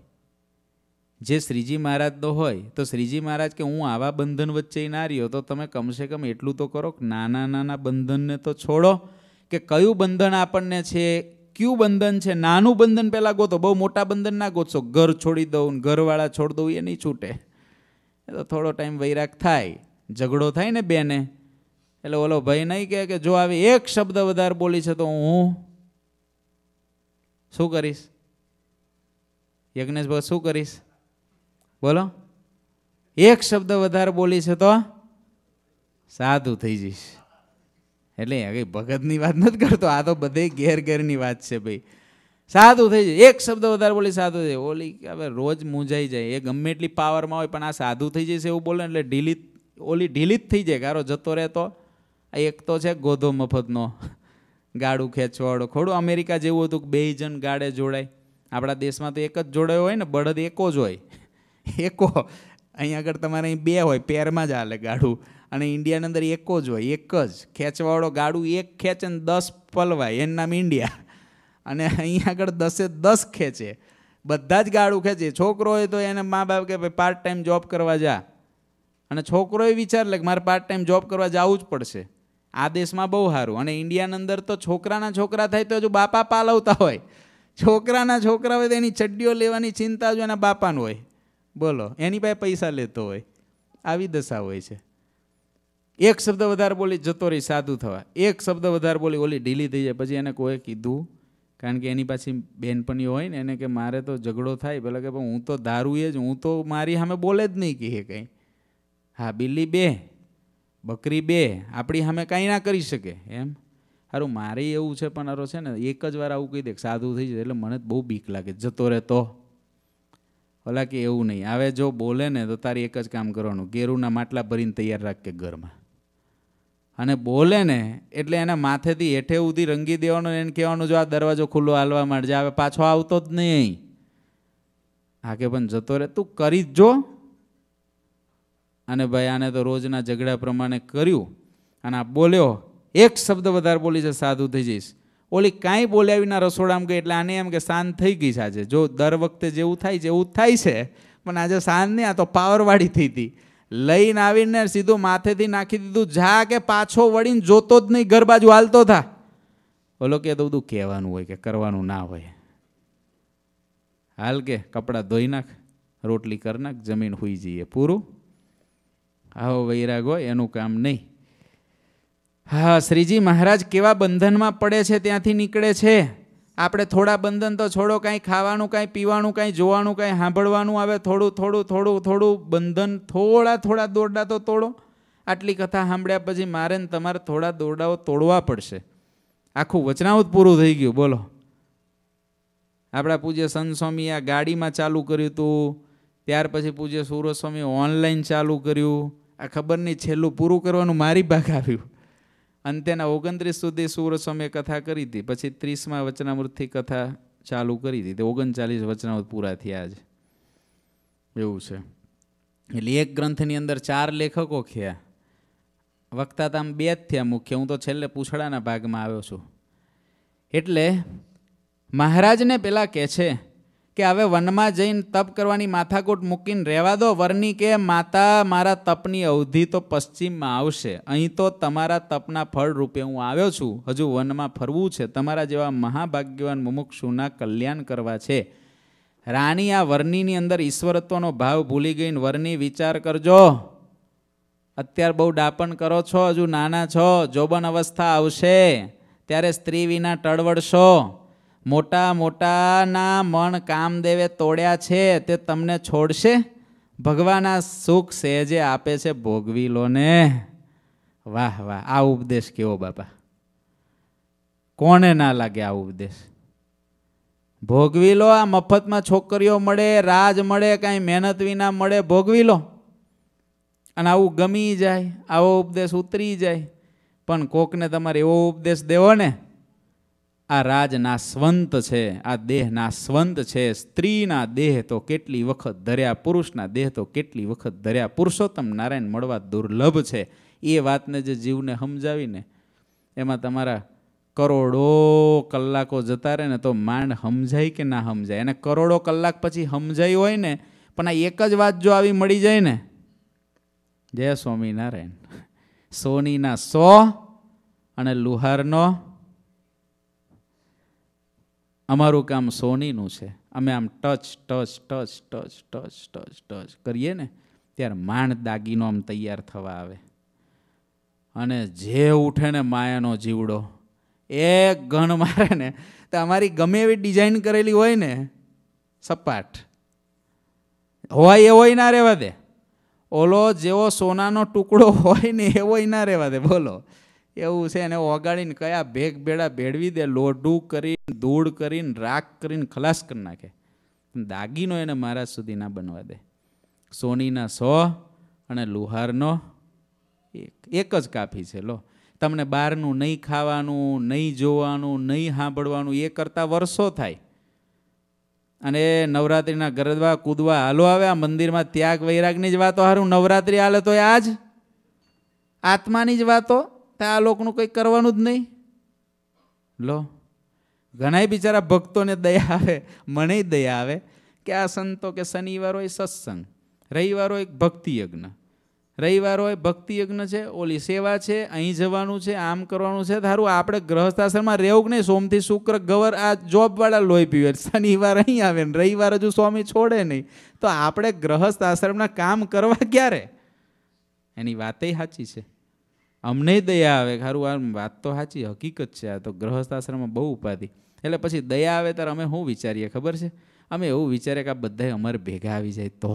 જે શ્રીજી મહારાજનો હોય તો શ્રીજી મહારાજ કે હું આવા બંધન વચ્ચે ના રહ્યો તો તમે કમસે કમ એટલું તો કરો નાના નાના બંધનને તો છોડો કે કયું બંધન આપણને છે કયું બંધન છે નાનું બંધન પહેલાં ગોતો બહુ મોટા બંધન ના ગોતશો ઘર છોડી દઉં ઘરવાળા છોડી દઉં એ નહીં છૂટે એ તો થોડો ટાઈમ વૈરાગ થાય ઝઘડો થાય ને બેને એટલે ઓલો ભાઈ નહીં કહે કે જો આવી એક શબ્દ વધારે બોલી છે તો હું શું કરીશ યજ્ઞેશભાઈ શું કરીશ બોલો એક શબ્દ વધારે બોલી છે તો સાધુ થઈ જઈશ એટલે હવે ભગતની વાત નથી કરતો આ તો બધે ઘેર ઘેરની વાત છે ભાઈ સાધુ થઈ જાય એક શબ્દ વધારે બોલી સાધુ થઈ જાય ઓલી હવે રોજ મૂંઝાઈ જાય એ ગમે એટલી પાવરમાં હોય પણ આ સાધુ થઈ જશે એવું બોલે એટલે ઢીલી ઓલી ઢીલી થઈ જાય કારો જતો રહેતો આ એક તો છે ગોધો મફતનો ગાડું ખેંચવાળો ખોડું અમેરિકા જેવું હતું કે બે જણ ગાડે જોડાય આપણા દેશમાં તો એક જ જોડાયો હોય ને બળદ એકો જ હોય એકો અહીં આગળ તમારે અહીં બે હોય પેરમાં જ હાલે ગાડું અને ઇન્ડિયાની અંદર એકો જ હોય એક જ ખેંચવાળો ગાડું એક ખેંચે ને દસ પલવાય એનું નામ ઇન્ડિયા અને અહીં આગળ દસે દસ ખેંચે બધા જ ગાડું ખેંચે છોકરો હોય તો એને મા બાપ કે ભાઈ પાર્ટ ટાઈમ જોબ કરવા જા અને છોકરોએ વિચાર લે કે મારે પાર્ટ ટાઈમ જોબ કરવા જવું જ પડશે આ દેશમાં બહુ સારું અને ઇન્ડિયાની અંદર તો છોકરાના છોકરા થાય તો હજુ બાપા પાલવતા હોય છોકરાના છોકરા હોય તો એની ચડ્ડીઓ લેવાની ચિંતા જો એના બાપાનું હોય બોલો એની પાસે પૈસા લેતો હોય આવી દશા હોય છે એક શબ્દ વધારે બોલી જતો રહી સાદું થવા એક શબ્દ વધારે બોલી ઓલી ઢીલી થઈ જાય પછી એને કોઈ કીધું કારણ કે એની પાછી બહેનપણીઓ હોય ને એને કે મારે તો ઝઘડો થાય પેલા કે હું તો ધારું એ જ હું તો મારી સામે બોલે જ નહીં કહે કંઈ હા બિલ્લી બે બકરી બે આપણી સામે કાંઈ ના કરી શકે એમ સારું મારે એવું છે પણ અરો છે ને એક જ વાર આવું કહી દે સાદું થઈ જાય એટલે મને બહુ બીક લાગે જતો રહેતો ઓલા કે એવું નહીં આવે જો બોલે ને તો તારે એક જ કામ કરવાનું ગેરુના માટલા ભરીને તૈયાર રાખ કે ઘરમાં અને બોલે ને એટલે એના માથેથી હેઠે ઉધી રંગી દેવાનો એને કહેવાનું જો આ દરવાજો ખુલ્લો હાલવા માંડજે હવે પાછો આવતો જ નહીં અહીં હા કે પણ જતો રહે તું કરી જ જો અને ભાઈ આને તો રોજના ઝઘડા પ્રમાણે કર્યું અને આ બોલ્યો એક શબ્દ વધારે બોલી છે સાધુ થઈ જઈશ ઓલી કાંઈ બોલ્યા વિના રસોડામાં ગઈ એટલે આને એમ કે શાંત થઈ ગઈ છે આજે જો દર વખતે જેવું થાય છે એવું થાય છે પણ આજે શાંત નહીં આ તો પાવરવાળી થઈ હતી લઈને આવીને સીધું માથેથી નાખી દીધું જા કે પાછો વળીને જોતો જ નહીં ઘર બાજુ હાલતો થા ઓલો કે તો બધું કહેવાનું હોય કે કરવાનું ના હોય હાલ કે કપડાં ધોઈ નાખ રોટલી કરી નાખ જમીન હોઈ જઈએ પૂરું આવો વૈરાગ હોય એનું કામ નહીં હા શ્રીજી મહારાજ કેવા બંધનમાં પડે છે ત્યાંથી નીકળે છે આપણે થોડા બંધન તો છોડો કાંઈ ખાવાનું કાંઈ પીવાનું કાંઈ જોવાનું કાંઈ સાંભળવાનું આવે થોડું થોડું થોડું થોડું બંધન થોડા થોડા દોરડા તો તોડો આટલી કથા સાંભળ્યા પછી મારે ને તમારે થોડા દોરડાઓ તોડવા પડશે આખું વચનાવત પૂરું થઈ ગયું બોલો આપણા પૂજ્ય સંતસ્વામી આ ગાડીમાં ચાલુ કર્યું હતું ત્યાર પછી પૂજ્ય સ્વામી ઓનલાઈન ચાલુ કર્યું આ ખબર નહીં છેલ્લું પૂરું કરવાનું મારી ભાગ આવ્યું અને તેના ઓગણત્રીસ સુધી સૂરસ્વામીએ કથા કરી હતી પછી ત્રીસમાં વચનામૃતથી કથા ચાલુ કરી હતી તે ઓગણચાલીસ વચનામૃત પૂરા થયા છે એવું છે એટલે એક ગ્રંથની અંદર ચાર લેખકો થયા વક્તા તો આમ બે જ થયા મુખ્ય હું તો છેલ્લે પૂછડાના ભાગમાં આવ્યો છું એટલે મહારાજને પેલા કહે છે કે હવે વનમાં જઈને તપ કરવાની માથાકૂટ મૂકીને રહેવા દો વરની કે માતા મારા તપની અવધિ તો પશ્ચિમમાં આવશે અહીં તો તમારા તપના ફળ રૂપે હું આવ્યો છું હજુ વનમાં ફરવું છે તમારા જેવા મહાભાગ્યવાન મુમુક્ષુના કલ્યાણ કરવા છે રાણી આ વરણીની અંદર ઈશ્વરત્વનો ભાવ ભૂલી ગઈને વરની વિચાર કરજો અત્યારે બહુ ડાપણ કરો છો હજુ નાના છો જોબન અવસ્થા આવશે ત્યારે સ્ત્રી વિના ટળવડશો મોટા મોટાના મન કામદેવે તોડ્યા છે તે તમને છોડશે ભગવાનના સુખ સહેજે આપે છે ભોગવી લો ને વાહ વાહ આ ઉપદેશ કેવો બાપા કોને ના લાગે આ ઉપદેશ ભોગવી લો આ મફતમાં છોકરીઓ મળે રાજ મળે કાંઈ મહેનત વિના મળે ભોગવી લો અને આવું ગમી જાય આવો ઉપદેશ ઉતરી જાય પણ કોકને તમારે એવો ઉપદેશ દેવો ને આ રાજ નાશવંત છે આ દેહ નાશવંત છે સ્ત્રીના દેહ તો કેટલી વખત ધર્યા પુરુષના દેહ તો કેટલી વખત ધર્યા પુરુષોત્તમ નારાયણ મળવા દુર્લભ છે એ વાતને જે જીવને સમજાવીને એમાં તમારા કરોડો કલાકો જતા રહે ને તો માંડ સમજાય કે ના સમજાય અને કરોડો કલાક પછી સમજાઈ હોય ને પણ આ એક જ વાત જો આવી મળી જાય ને જય સ્વામિનારાયણ સોનીના સો અને લુહારનો અમારું કામ સોનીનું છે અમે આમ touch touch touch touch touch touch touch કરીએ ને ત્યારે માંડ દાગીનો આમ તૈયાર થવા આવે અને જે ઉઠે ને માયાનો જીવડો એક ગણ મારે ને તો અમારી ગમે એવી ડિઝાઇન કરેલી હોય ને સપાટ હોય એ ના રહેવા દે ઓલો જેવો સોનાનો ટુકડો હોય ને એવો ના રહેવા દે બોલો એવું છે એને ઓગાળીને કયા ભેગ ભેડા ભેળવી દે લોઢું કરીને ધૂળ કરીને રાગ કરીને ખલાસ કરી નાખે દાગીનો એને મારા સુધી ના બનવા દે સોનીના સો અને લુહારનો એક એક જ કાફી છે લો તમને બહારનું નહીં ખાવાનું નહીં જોવાનું નહીં સાંભળવાનું એ કરતાં વર્ષો થાય અને નવરાત્રિના ગરદવા કૂદવા હાલો આવે આ મંદિરમાં ત્યાગ વૈરાગની જ વાતો સારું નવરાત્રિ હાલે તો એ આ જ આત્માની જ વાતો ત્યાં આ લોકોનું કંઈ કરવાનું જ નહીં લો ઘણાય બિચારા ભક્તોને દયા આવે મને દયા આવે કે આ સંતો કે શનિવાર હોય સત્સંગ રવિવાર હોય ભક્તિયજ્ઞ રવિવાર હોય ભક્તિયજ્ઞ છે ઓલી સેવા છે અહીં જવાનું છે આમ કરવાનું છે ધારું આપણે ગ્રહસ્થાશ્રમમાં રહેવું કે નહીં સોમથી શુક્ર ગવર આ જોબવાળા લોહી પીવે શનિવાર અહીં આવે ને રવિવાર હજુ સ્વામી છોડે નહીં તો આપણે ગ્રહસ્થ આશ્રમના કામ કરવા ક્યારે એની વાતે સાચી છે અમને દયા આવે ખારું આમ વાત તો સાચી હકીકત છે આ તો ગ્રહસ્થ આશ્રમમાં બહુ ઉપાધિ એટલે પછી દયા આવે ત્યારે અમે શું વિચારીએ ખબર છે અમે એવું વિચારીએ કે આ બધા અમારે ભેગા આવી જાય તો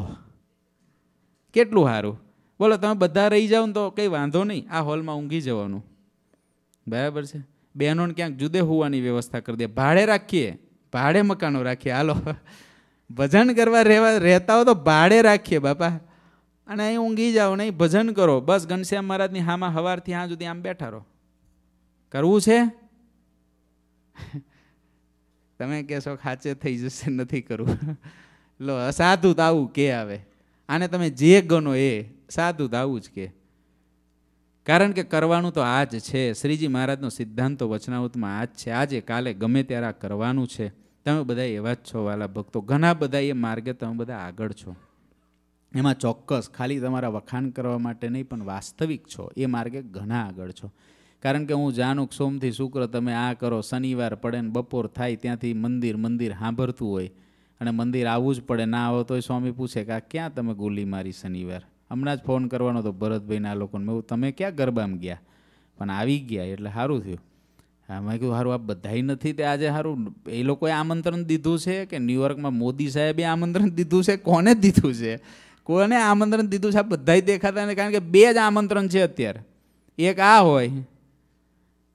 કેટલું સારું બોલો તમે બધા રહી જાઓ ને તો કંઈ વાંધો નહીં આ હોલમાં ઊંઘી જવાનું બરાબર છે બહેનોને ક્યાંક જુદે હોવાની વ્યવસ્થા કરી દે ભાડે રાખીએ ભાડે મકાનો રાખીએ હાલો ભજન કરવા રહેવા રહેતા હો તો ભાડે રાખીએ બાપા અને અહીં ઊંઘી જાઓ નહીં ભજન કરો બસ ઘનશ્યામ મહારાજની હામાં હવારથી હા સુધી આમ બેઠા રહો કરવું છે તમે કહેશો ખાચે થઈ જશે નથી કરવું લો સાધુ તો આવું કે આવે આને તમે જે ગણો એ સાધુ તાવું જ કે કારણ કે કરવાનું તો આ જ છે શ્રીજી મહારાજનો સિદ્ધાંત વચનાવતમાં આ જ છે આજે કાલે ગમે ત્યારે આ કરવાનું છે તમે બધા એવા જ છો વાલા ભક્તો ઘણા બધા એ માર્ગે તમે બધા આગળ છો એમાં ચોક્કસ ખાલી તમારા વખાણ કરવા માટે નહીં પણ વાસ્તવિક છો એ માર્ગે ઘણા આગળ છો કારણ કે હું જાણું સોમથી શુક્ર તમે આ કરો શનિવાર પડે ને બપોર થાય ત્યાંથી મંદિર મંદિર સાંભળતું હોય અને મંદિર આવવું જ પડે ના આવો તોય સ્વામી પૂછે કે આ ક્યાં તમે ગોલી મારી શનિવાર હમણાં જ ફોન કરવાનો હતો ભરતભાઈના લોકોને મેં તમે ક્યાં ગરબામાં ગયા પણ આવી ગયા એટલે સારું થયું હા મેં કીધું સારું આ બધાય નથી તે આજે સારું એ લોકોએ આમંત્રણ દીધું છે કે ન્યુયોર્કમાં મોદી સાહેબે આમંત્રણ દીધું છે કોને દીધું છે કોને આમંત્રણ દીધું છે આ બધા દેખાતા નથી કારણ કે બે જ આમંત્રણ છે અત્યારે એક આ હોય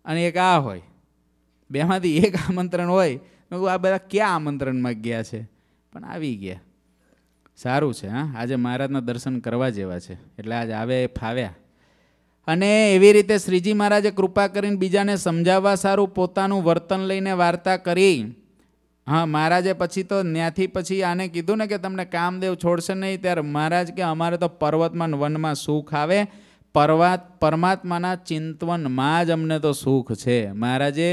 અને એક આ હોય બેમાંથી એક આમંત્રણ હોય આ બધા ક્યાં આમંત્રણમાં ગયા છે પણ આવી ગયા સારું છે હા આજે મહારાજના દર્શન કરવા જેવા છે એટલે આજે આવે ફાવ્યા અને એવી રીતે શ્રીજી મહારાજે કૃપા કરીને બીજાને સમજાવવા સારું પોતાનું વર્તન લઈને વાર્તા કરી હા મહારાજે પછી તો ત્યાંથી પછી આને કીધું ને કે તમને કામદેવ છોડશે નહીં ત્યારે મહારાજ કે અમારે તો પર્વતમાં વનમાં સુખ આવે પર્વત પરમાત્માના ચિંતવનમાં જ અમને તો સુખ છે મહારાજે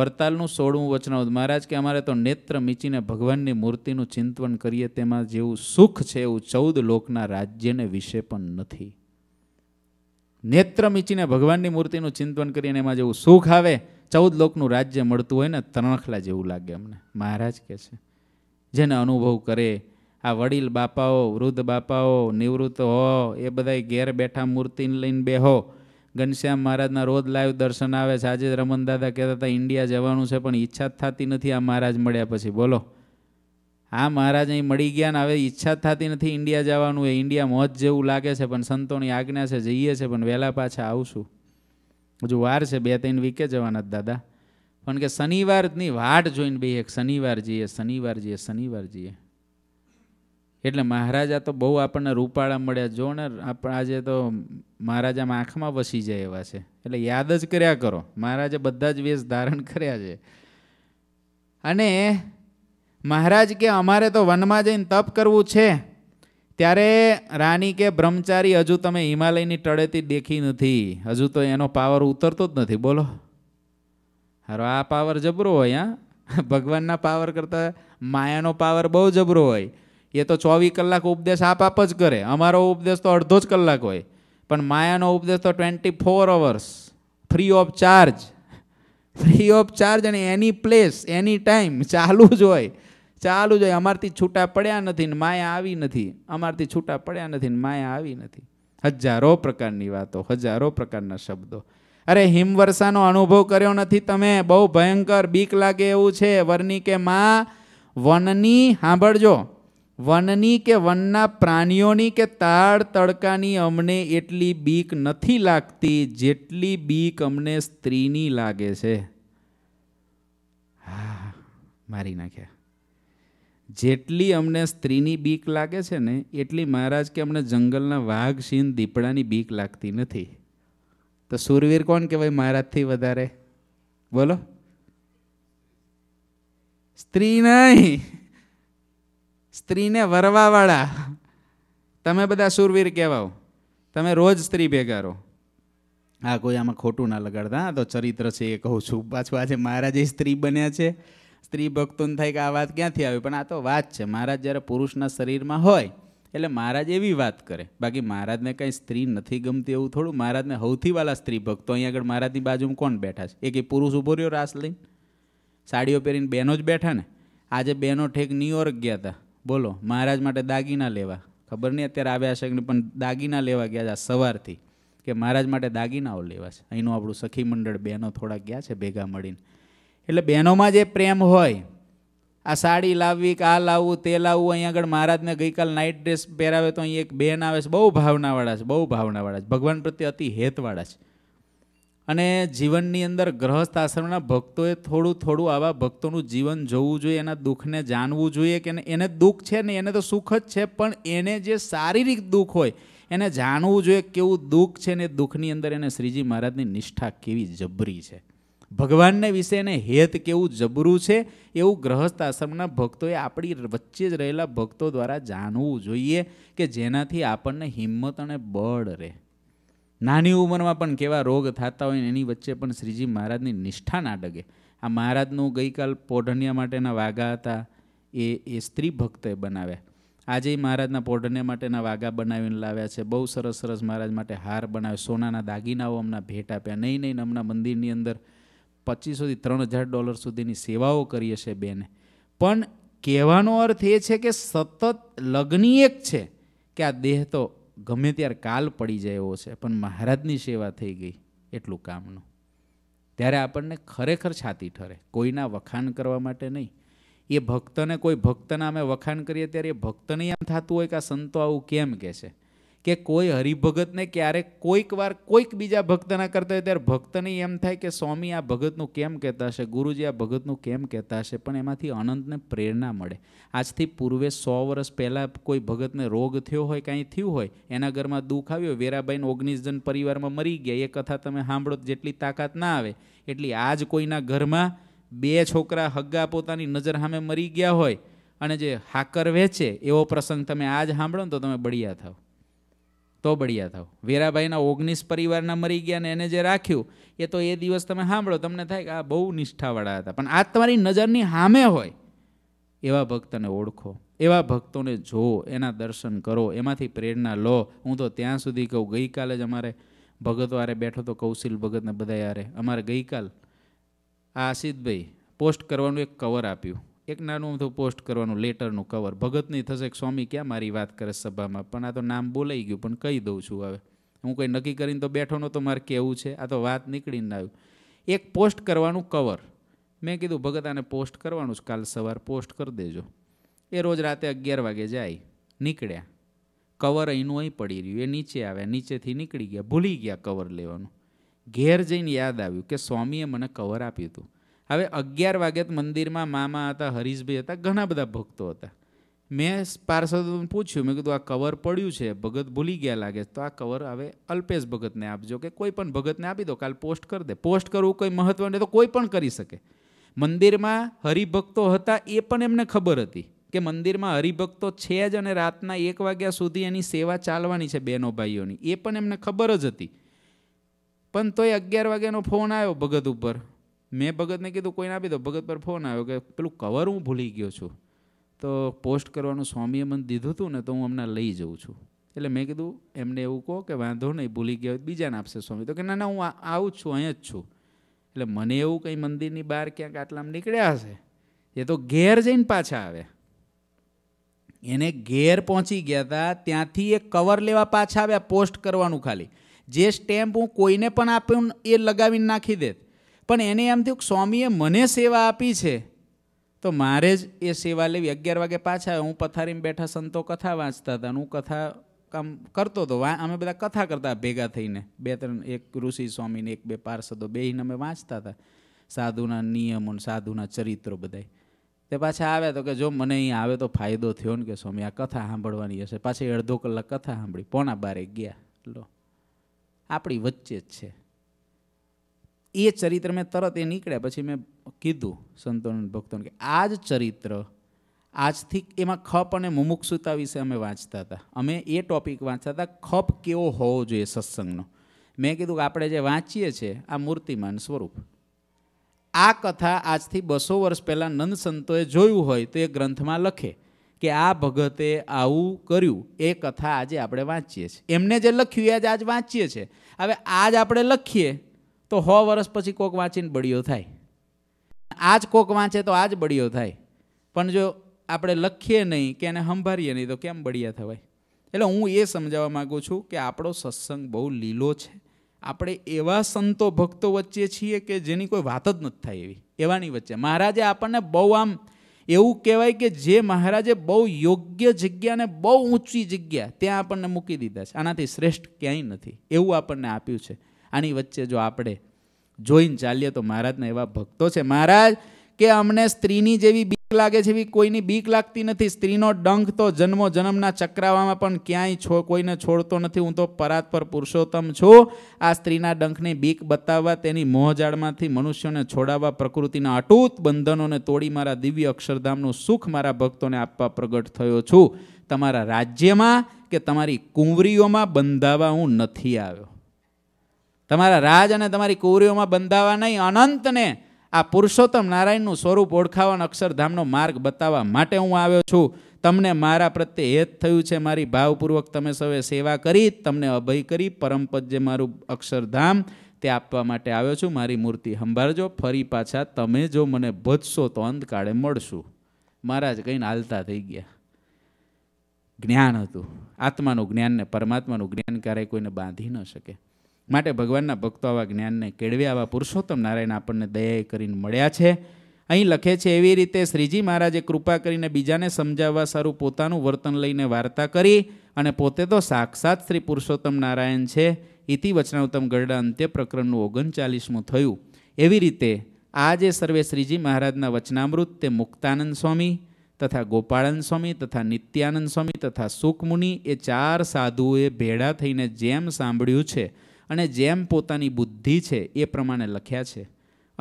વરતાલનું સોળમું વચનાવત મહારાજ કે અમારે તો નેત્ર મીચીને ભગવાનની મૂર્તિનું ચિંતવન કરીએ તેમાં જેવું સુખ છે એવું ચૌદ લોકના રાજ્યને વિશે પણ નથી નેત્ર મીચીને ભગવાનની મૂર્તિનું ચિંતવન કરીને એમાં જેવું સુખ આવે ચૌદ લોકનું રાજ્ય મળતું હોય ને તણખલા જેવું લાગે અમને મહારાજ કહે છે જેને અનુભવ કરે આ વડીલ બાપાઓ વૃદ્ધ બાપાઓ નિવૃત્ત હો એ બધા ઘેર બેઠા મૂર્તિને લઈને બેહો ઘનશ્યામ મહારાજના રોજ લાઈવ દર્શન આવે છે આજે રમન દાદા કહેતા હતા ઇન્ડિયા જવાનું છે પણ ઈચ્છા જ થતી નથી આ મહારાજ મળ્યા પછી બોલો આ મહારાજ અહીં મળી ગયા ને હવે ઈચ્છા થતી નથી ઇન્ડિયા જવાનું એ ઇન્ડિયા મોજ જેવું લાગે છે પણ સંતોની આજ્ઞા છે જઈએ છે પણ વહેલા પાછા આવશું હજુ વાર છે બે ત્રણ વીકે જવાના દાદા પણ કે શનિવારની વાટ જોઈને બે એક શનિવાર જઈએ શનિવાર જઈએ શનિવાર જઈએ એટલે મહારાજા તો બહુ આપણને રૂપાળા મળ્યા જો ને આપણે આજે તો મહારાજા આંખમાં વસી જાય એવા છે એટલે યાદ જ કર્યા કરો મહારાજે બધા જ વેશ ધારણ કર્યા છે અને મહારાજ કે અમારે તો વનમાં જઈને તપ કરવું છે ત્યારે રાની કે બ્રહ્મચારી હજુ તમે હિમાલયની તળેથી દેખી નથી હજુ તો એનો પાવર ઉતરતો જ નથી બોલો હારો આ પાવર જબરો હોય હા ભગવાનના પાવર કરતાં માયાનો પાવર બહુ જબરો હોય એ તો ચોવીસ કલાક ઉપદેશ આપ આપ જ કરે અમારો ઉપદેશ તો અડધો જ કલાક હોય પણ માયાનો ઉપદેશ તો twenty four hours free of charge free of charge અને એની પ્લેસ એની ટાઈમ ચાલુ જ હોય ચાલુ જોઈએ અમારથી છૂટા પડ્યા નથી ને માયા આવી નથી અમારથી છૂટા પડ્યા નથી ને માયા આવી નથી હજારો પ્રકારની વાતો હજારો પ્રકારના શબ્દો અરે હિમવર્ષાનો અનુભવ કર્યો નથી તમે બહુ ભયંકર બીક લાગે એવું છે વરની કે માં વનની સાંભળજો વનની કે વનના પ્રાણીઓની કે તાળ તડકાની અમને એટલી બીક નથી લાગતી જેટલી બીક અમને સ્ત્રીની લાગે છે હા મારી નાખ્યા જેટલી અમને સ્ત્રીની બીક લાગે છે ને એટલી મહારાજ કે અમને જંગલના વાઘ સિંહ દીપડાની બીક લાગતી નથી તો સુરવીર કોણ કહેવાય મહારાજથી વધારે બોલો સ્ત્રી નહીં સ્ત્રીને વરવાવાળા તમે બધા સુરવીર કહેવાઓ તમે રોજ સ્ત્રી ભેગા રહો હા કોઈ આમાં ખોટું ના લગાડતા તો ચરિત્ર છે એ કહું છું પાછું આજે મહારાજ સ્ત્રી બન્યા છે સ્ત્રી ભક્તોને થાય કે આ વાત ક્યાંથી આવી પણ આ તો વાત છે મહારાજ જ્યારે પુરુષના શરીરમાં હોય એટલે મહારાજ એવી વાત કરે બાકી મહારાજને કંઈ સ્ત્રી નથી ગમતી એવું થોડું મહારાજને સૌથી વાલા સ્ત્રી ભક્તો અહીંયા આગળ મહારાજની બાજુમાં કોણ બેઠા છે એક એ પુરુષ ઊભો રહ્યો રાસ લઈને સાડીઓ પહેરીને બહેનો જ બેઠા ને આજે બહેનો ઠેક ન્યુયોર્ક ગયા હતા બોલો મહારાજ માટે દાગીના લેવા ખબર નહીં અત્યારે આવ્યા છે કે પણ દાગીના લેવા ગયા હતા સવારથી કે મહારાજ માટે દાગીનાઓ લેવા છે અહીંનું આપણું સખી મંડળ બહેનો થોડા ગયા છે ભેગા મળીને એટલે બહેનોમાં જે પ્રેમ હોય આ સાડી લાવવી કે આ લાવવું તે લાવવું અહીંયા આગળ મહારાજને ગઈકાલ નાઇટ ડ્રેસ પહેરાવે તો અહીં એક બેન આવે છે બહુ ભાવનાવાળા છે બહુ ભાવનાવાળા છે ભગવાન પ્રત્યે અતિ હેતવાળા છે અને જીવનની અંદર ગ્રહસ્થ આશ્રમના ભક્તોએ થોડું થોડું આવા ભક્તોનું જીવન જોવું જોઈએ એના દુઃખને જાણવું જોઈએ કે એને દુઃખ છે ને એને તો સુખ જ છે પણ એને જે શારીરિક દુઃખ હોય એને જાણવું જોઈએ કેવું દુઃખ છે ને દુઃખની અંદર એને શ્રીજી મહારાજની નિષ્ઠા કેવી જબરી છે ભગવાનને વિશેને હેત કેવું જબરું છે એવું ગ્રહસ્થ આશ્રમના ભક્તોએ આપણી વચ્ચે જ રહેલા ભક્તો દ્વારા જાણવું જોઈએ કે જેનાથી આપણને હિંમત અને બળ રહે નાની ઉંમરમાં પણ કેવા રોગ થતા હોય એની વચ્ચે પણ શ્રીજી મહારાજની નિષ્ઠા ના ડગે આ મહારાજનું ગઈકાલ પોઢનિયા માટેના વાઘા હતા એ એ સ્ત્રી ભક્તએ બનાવ્યા આજે મહારાજના પોઢનિયા માટેના વાઘા બનાવીને લાવ્યા છે બહુ સરસ સરસ મહારાજ માટે હાર બનાવ્યો સોનાના દાગીનાઓ અમને ભેટ આપ્યા નહીં નહીં અમના મંદિરની અંદર પચીસોથી ત્રણ હજાર ડોલર સુધીની સેવાઓ કરીએ છીએ બેને પણ કહેવાનો અર્થ એ છે કે સતત લગ્ની એક છે કે આ દેહ તો ગમે ત્યારે કાલ પડી જાય એવો છે પણ મહારાજની સેવા થઈ ગઈ એટલું કામનું ત્યારે આપણને ખરેખર છાતી ઠરે કોઈના વખાણ કરવા માટે નહીં એ ભક્તને કોઈ ભક્તના અમે વખાણ કરીએ ત્યારે એ ભક્તને એમ થતું હોય કે આ સંતો આવું કેમ કહે છે કે કોઈ હરિભગતને ક્યારે કોઈક વાર કોઈક બીજા ભક્તના કરતા હોય ત્યારે ભક્તને એમ થાય કે સ્વામી આ ભગતનું કેમ કહેતા હશે ગુરુજી આ ભગતનું કેમ કહેતા હશે પણ એમાંથી અનંતને પ્રેરણા મળે આજથી પૂર્વે સો વર્ષ પહેલાં કોઈ ભગતને રોગ થયો હોય કાંઈ થયું હોય એના ઘરમાં દુઃખ આવ્યો વેરાબાઈને ઓગણીસ જણ પરિવારમાં મરી ગયા એ કથા તમે સાંભળો જેટલી તાકાત ના આવે એટલી આજ કોઈના ઘરમાં બે છોકરા હગ્ગા પોતાની નજર સામે મરી ગયા હોય અને જે હાકર વેચે એવો પ્રસંગ તમે આજ સાંભળો ને તો તમે બળિયા થાવ તો બળિયા થાવ વેરાભાઈના ઓગણીસ પરિવારના મરી ગયા ને એને જે રાખ્યું એ તો એ દિવસ તમે સાંભળો તમને થાય કે આ બહુ નિષ્ઠાવાળા હતા પણ આ તમારી નજરની સામે હોય એવા ભક્તને ઓળખો એવા ભક્તોને જો એના દર્શન કરો એમાંથી પ્રેરણા લો હું તો ત્યાં સુધી કહું ગઈકાલે જ અમારે ભગતો આરે બેઠો તો કૌશિલ ભગતને બધા યારે અમારે ગઈકાલ આ આસિદભાઈ પોસ્ટ કરવાનું એક કવર આપ્યું એક નાનું અમથું પોસ્ટ કરવાનું લેટરનું કવર ભગતની થશે કે સ્વામી ક્યાં મારી વાત કરે સભામાં પણ આ તો નામ બોલાઈ ગયું પણ કહી દઉં છું હવે હું કંઈ નક્કી કરીને તો બેઠો નહોતો મારે કેવું છે આ તો વાત નીકળીને આવ્યું એક પોસ્ટ કરવાનું કવર મેં કીધું ભગત આને પોસ્ટ કરવાનું છે કાલ સવાર પોસ્ટ કરી દેજો એ રોજ રાતે અગિયાર વાગે જાય નીકળ્યા કવર અહીંનું અહીં પડી રહ્યું એ નીચે આવ્યા નીચેથી નીકળી ગયા ભૂલી ગયા કવર લેવાનું ઘેર જઈને યાદ આવ્યું કે સ્વામીએ મને કવર આપ્યું હતું હવે અગિયાર વાગ્યા મંદિરમાં મામા હતા હરીશભાઈ હતા ઘણા બધા ભક્તો હતા મેં પાર્ષદોને પૂછ્યું મેં કીધું આ કવર પડ્યું છે ભગત ભૂલી ગયા લાગે તો આ કવર હવે અલ્પેશ ભગતને આપજો કે કોઈ પણ ભગતને આપી દો કાલ પોસ્ટ કરી દે પોસ્ટ કરવું કંઈ મહત્વ નહીં તો કોઈ પણ કરી શકે મંદિરમાં હરિભક્તો હતા એ પણ એમને ખબર હતી કે મંદિરમાં હરિભક્તો છે જ અને રાતના એક વાગ્યા સુધી એની સેવા ચાલવાની છે બહેનો ભાઈઓની એ પણ એમને ખબર જ હતી પણ તોય અગિયાર વાગ્યાનો ફોન આવ્યો ભગત ઉપર મેં ભગતને કીધું કોઈને આપી દો ભગત પર ફોન આવ્યો કે પેલું કવર હું ભૂલી ગયો છું તો પોસ્ટ કરવાનું સ્વામીએ મને દીધું હતું ને તો હું હમણાં લઈ જઉં છું એટલે મેં કીધું એમને એવું કહો કે વાંધો નહીં ભૂલી ગયો બીજાને આપશે સ્વામી તો કે ના ના હું આવું જ છું અહીંયા જ છું એટલે મને એવું કંઈ મંદિરની બહાર ક્યાંક આટલામાં નીકળ્યા હશે એ તો ઘેર જઈને પાછા આવે એને ઘેર પહોંચી ગયા હતા ત્યાંથી એ કવર લેવા પાછા આવ્યા પોસ્ટ કરવાનું ખાલી જે સ્ટેમ્પ હું કોઈને પણ આપ્યું એ લગાવીને નાખી દેત પણ એને એમ થયું સ્વામીએ મને સેવા આપી છે તો મારે જ એ સેવા લેવી અગિયાર વાગે પાછા હું પથારીમાં બેઠા સંતો કથા વાંચતા હતા હું કથા કામ કરતો હતો અમે બધા કથા કરતા ભેગા થઈને બે ત્રણ એક ઋષિ સ્વામીને એક બે પાર્ષદો બેહીને અમે વાંચતા હતા સાધુના નિયમો ને સાધુના ચરિત્રો બધાય તે પાછા આવ્યા તો કે જો મને અહીં આવે તો ફાયદો થયો ને કે સ્વામી આ કથા સાંભળવાની હશે પાછી અડધો કલાક કથા સાંભળી પોણા બારે ગયા લો આપણી વચ્ચે જ છે એ ચરિત્ર મેં તરત એ નીકળ્યા પછી મેં કીધું સંતોન ભક્તોને કે આ જ ચરિત્ર આજથી એમાં ખપ અને મુમુક્ષુતા વિશે અમે વાંચતા હતા અમે એ ટોપિક વાંચતા હતા ખપ કેવો હોવો જોઈએ સત્સંગનો મેં કીધું કે આપણે જે વાંચીએ છીએ આ મૂર્તિમાન સ્વરૂપ આ કથા આજથી બસો વર્ષ પહેલાં નંદ સંતોએ જોયું હોય તો એ ગ્રંથમાં લખે કે આ ભગતે આવું કર્યું એ કથા આજે આપણે વાંચીએ છીએ એમને જે લખ્યું એ આજે આજ વાંચીએ છીએ હવે આજ આપણે લખીએ તો સો વર્ષ પછી કોક વાંચીને બળીયો થાય આજ કોક વાંચે તો આજ બળીયો થાય પણ જો આપણે લખીએ નહીં કે એને સંભાળીએ નહીં તો કેમ બળિયા થવાય એટલે હું એ સમજાવવા માગું છું કે આપણો સત્સંગ બહુ લીલો છે આપણે એવા સંતો ભક્તો વચ્ચે છીએ કે જેની કોઈ વાત જ નથી થાય એવી એવાની વચ્ચે મહારાજે આપણને બહુ આમ એવું કહેવાય કે જે મહારાજે બહુ યોગ્ય જગ્યાને બહુ ઊંચી જગ્યા ત્યાં આપણને મૂકી દીધા છે આનાથી શ્રેષ્ઠ ક્યાંય નથી એવું આપણને આપ્યું છે આની વચ્ચે જો આપણે જોઈને ચાલીએ તો મહારાજના એવા ભક્તો છે મહારાજ કે અમને સ્ત્રીની જેવી બીક લાગે છે એવી કોઈની બીક લાગતી નથી સ્ત્રીનો ડંખ તો જન્મો જન્મના ચક્રાવામાં પણ ક્યાંય છો કોઈને છોડતો નથી હું તો પરાત પર પુરુષોત્તમ છું આ સ્ત્રીના ડંખની બીક બતાવવા તેની મોહજાળમાંથી મનુષ્યોને છોડાવવા પ્રકૃતિના અટૂટ બંધનોને તોડી મારા દિવ્ય અક્ષરધામનું સુખ મારા ભક્તોને આપવા પ્રગટ થયો છું તમારા રાજ્યમાં કે તમારી કુંવરીઓમાં બંધાવા હું નથી આવ્યો તમારા રાજ અને તમારી કુવરીઓમાં બંધાવા નહીં અનંતને આ પુરુષોત્તમ નારાયણનું સ્વરૂપ ઓળખાવાનો અક્ષરધામનો માર્ગ બતાવવા માટે હું આવ્યો છું તમને મારા પ્રત્યે હેત થયું છે મારી ભાવપૂર્વક તમે સૌએ સેવા કરી તમને અભય કરી પરમપદ જે મારું અક્ષરધામ તે આપવા માટે આવ્યો છું મારી મૂર્તિ સંભાળજો ફરી પાછા તમે જો મને ભજશો તો અંતકાળે મળશું મહારાજ કહીને હાલતા થઈ ગયા જ્ઞાન હતું આત્માનું જ્ઞાન ને પરમાત્માનું જ્ઞાન ક્યારેય કોઈને બાંધી ન શકે માટે ભગવાનના ભક્તો આવા જ્ઞાનને કેળવે આવા પુરુષોત્તમ નારાયણ આપણને દયાએ કરીને મળ્યા છે અહીં લખે છે એવી રીતે શ્રીજી મહારાજે કૃપા કરીને બીજાને સમજાવવા સારું પોતાનું વર્તન લઈને વાર્તા કરી અને પોતે તો સાક્ષાત શ્રી પુરુષોત્તમ નારાયણ છે ઇતિ વચનાઉત્તમ ગરડા અંત્ય પ્રકરણનું ઓગણચાલીસમું થયું એવી રીતે આ જે સર્વે શ્રીજી મહારાજના વચનામૃત તે મુક્તાનંદ સ્વામી તથા ગોપાળાનંદ સ્વામી તથા નિત્યાનંદ સ્વામી તથા સુખમુનિ એ ચાર સાધુઓએ ભેળા થઈને જેમ સાંભળ્યું છે અને જેમ પોતાની બુદ્ધિ છે એ પ્રમાણે લખ્યા છે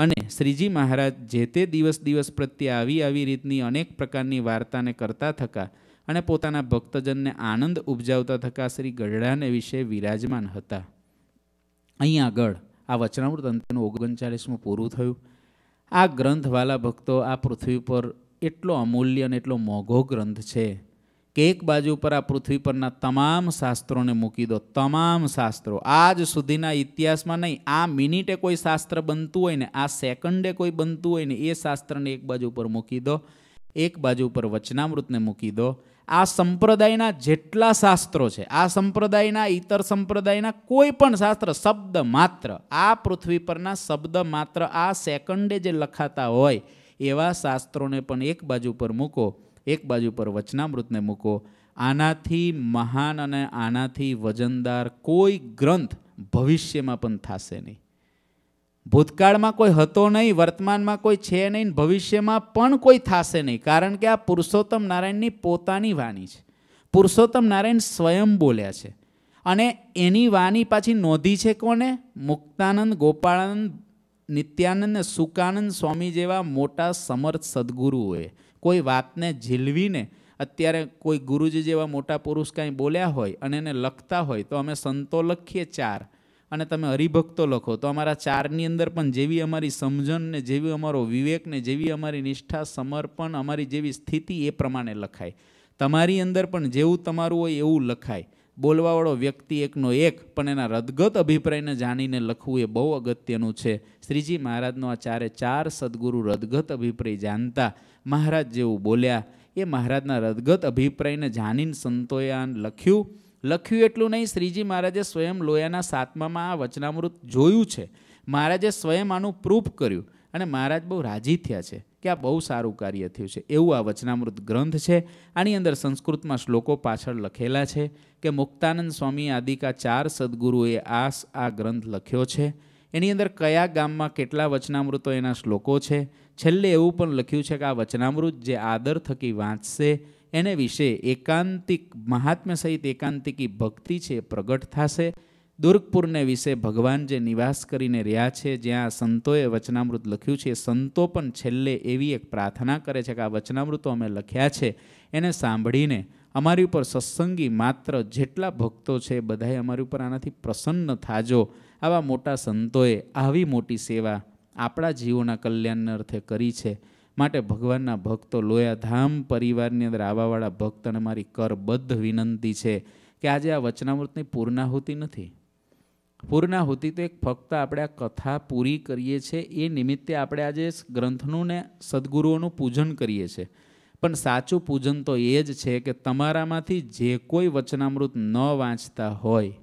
અને શ્રીજી મહારાજ જે તે દિવસ દિવસ પ્રત્યે આવી આવી રીતની અનેક પ્રકારની વાર્તાને કરતા થકા અને પોતાના ભક્તજનને આનંદ ઉપજાવતા થકા શ્રી ગઢડાને વિશે વિરાજમાન હતા અહીં આગળ આ વચનામૃત અંતનું ઓગણચાલીસમું પૂરું થયું આ ગ્રંથવાલા ભક્તો આ પૃથ્વી પર એટલો અમૂલ્ય અને એટલો મોંઘો ગ્રંથ છે કે એક બાજુ પર આ પૃથ્વી પરના તમામ શાસ્ત્રોને મૂકી દો તમામ શાસ્ત્રો આજ સુધીના ઇતિહાસમાં નહીં આ મિનિટે કોઈ શાસ્ત્ર બનતું હોય ને આ સેકન્ડે કોઈ બનતું હોય ને એ શાસ્ત્રને એક બાજુ પર મૂકી દો એક બાજુ પર વચનામૃતને મૂકી દો આ સંપ્રદાયના જેટલા શાસ્ત્રો છે આ સંપ્રદાયના ઇતર સંપ્રદાયના કોઈ પણ શાસ્ત્ર શબ્દ માત્ર આ પૃથ્વી પરના શબ્દ માત્ર આ સેકન્ડે જે લખાતા હોય એવા શાસ્ત્રોને પણ એક બાજુ પર મૂકો એક બાજુ પર વચનામૃતને મૂકો આનાથી મહાન અને આનાથી વજનદાર કોઈ ગ્રંથ ભવિષ્યમાં પણ થશે નહીં ભૂતકાળમાં કોઈ હતો નહીં વર્તમાનમાં કોઈ છે નહીં ભવિષ્યમાં પણ કોઈ થશે નહીં કારણ કે આ પુરુષોત્તમ નારાયણની પોતાની વાણી છે પુરુષોત્તમ નારાયણ સ્વયં બોલ્યા છે અને એની વાણી પાછી નોંધી છે કોને મુક્તાનંદ ગોપાળાનંદ નિત્યાનંદ અને સુકાનંદ સ્વામી જેવા મોટા સમર્થ સદગુરુઓએ કોઈ વાતને ઝીલવીને અત્યારે કોઈ ગુરુજી જેવા મોટા પુરુષ કાંઈ બોલ્યા હોય અને એને લખતા હોય તો અમે સંતો લખીએ ચાર અને તમે હરિભક્તો લખો તો અમારા ચારની અંદર પણ જેવી અમારી સમજણ ને જેવી અમારો વિવેકને જેવી અમારી નિષ્ઠા સમર્પણ અમારી જેવી સ્થિતિ એ પ્રમાણે લખાય તમારી અંદર પણ જેવું તમારું હોય એવું લખાય બોલવાવાળો વ્યક્તિ એકનો એક પણ એના રદગત અભિપ્રાયને જાણીને લખવું એ બહુ અગત્યનું છે શ્રીજી મહારાજનો આ ચારે ચાર સદગુરુ રદગત અભિપ્રાય જાણતા મહારાજ જેવું બોલ્યા એ મહારાજના રદગત અભિપ્રાયને જાણીને સંતોયાન લખ્યું લખ્યું એટલું નહીં શ્રીજી મહારાજે સ્વયં લોયાના સાતમામાં આ વચનામૃત જોયું છે મહારાજે સ્વયં આનું પ્રૂફ કર્યું અને મહારાજ બહુ રાજી થયા છે કે આ બહુ સારું કાર્ય થયું છે એવું આ વચનામૃત ગ્રંથ છે આની અંદર સંસ્કૃતમાં શ્લોકો પાછળ લખેલા છે કે મુક્તાનંદ સ્વામી આદિકા ચાર સદગુરુએ આસ આ ગ્રંથ લખ્યો છે એની અંદર કયા ગામમાં કેટલા વચનામૃતો એના શ્લોકો છે છેલ્લે એવું પણ લખ્યું છે કે આ વચનામૃત જે આદર થકી વાંચશે એને વિશે એકાંતિક મહાત્મ્ય સહિત એકાંતિકી ભક્તિ છે પ્રગટ થશે દુર્ગપુરને વિશે ભગવાન જે નિવાસ કરીને રહ્યા છે જ્યાં સંતોએ વચનામૃત લખ્યું છે સંતો પણ છેલ્લે એવી એક પ્રાર્થના કરે છે કે આ વચનામૃતો અમે લખ્યા છે એને સાંભળીને અમારી ઉપર સત્સંગી માત્ર જેટલા ભક્તો છે બધાએ અમારી ઉપર આનાથી પ્રસન્ન થાજો આવા મોટા સંતોએ આવી મોટી સેવા આપણા જીવોના કલ્યાણને અર્થે કરી છે માટે ભગવાનના ભક્તો લોયાધામ પરિવારની અંદર આવવાવાળા ભક્તને મારી કરબદ્ધ વિનંતી છે કે આજે આ વચનામૃતની પૂર્ણાહુતિ નથી પૂર્ણાહુતિ તો એક ફક્ત આપણે આ કથા પૂરી કરીએ છીએ એ નિમિત્તે આપણે આજે ગ્રંથનું ને સદગુરુઓનું પૂજન કરીએ છીએ પણ સાચું પૂજન તો એ જ છે કે તમારામાંથી જે કોઈ વચનામૃત ન વાંચતા હોય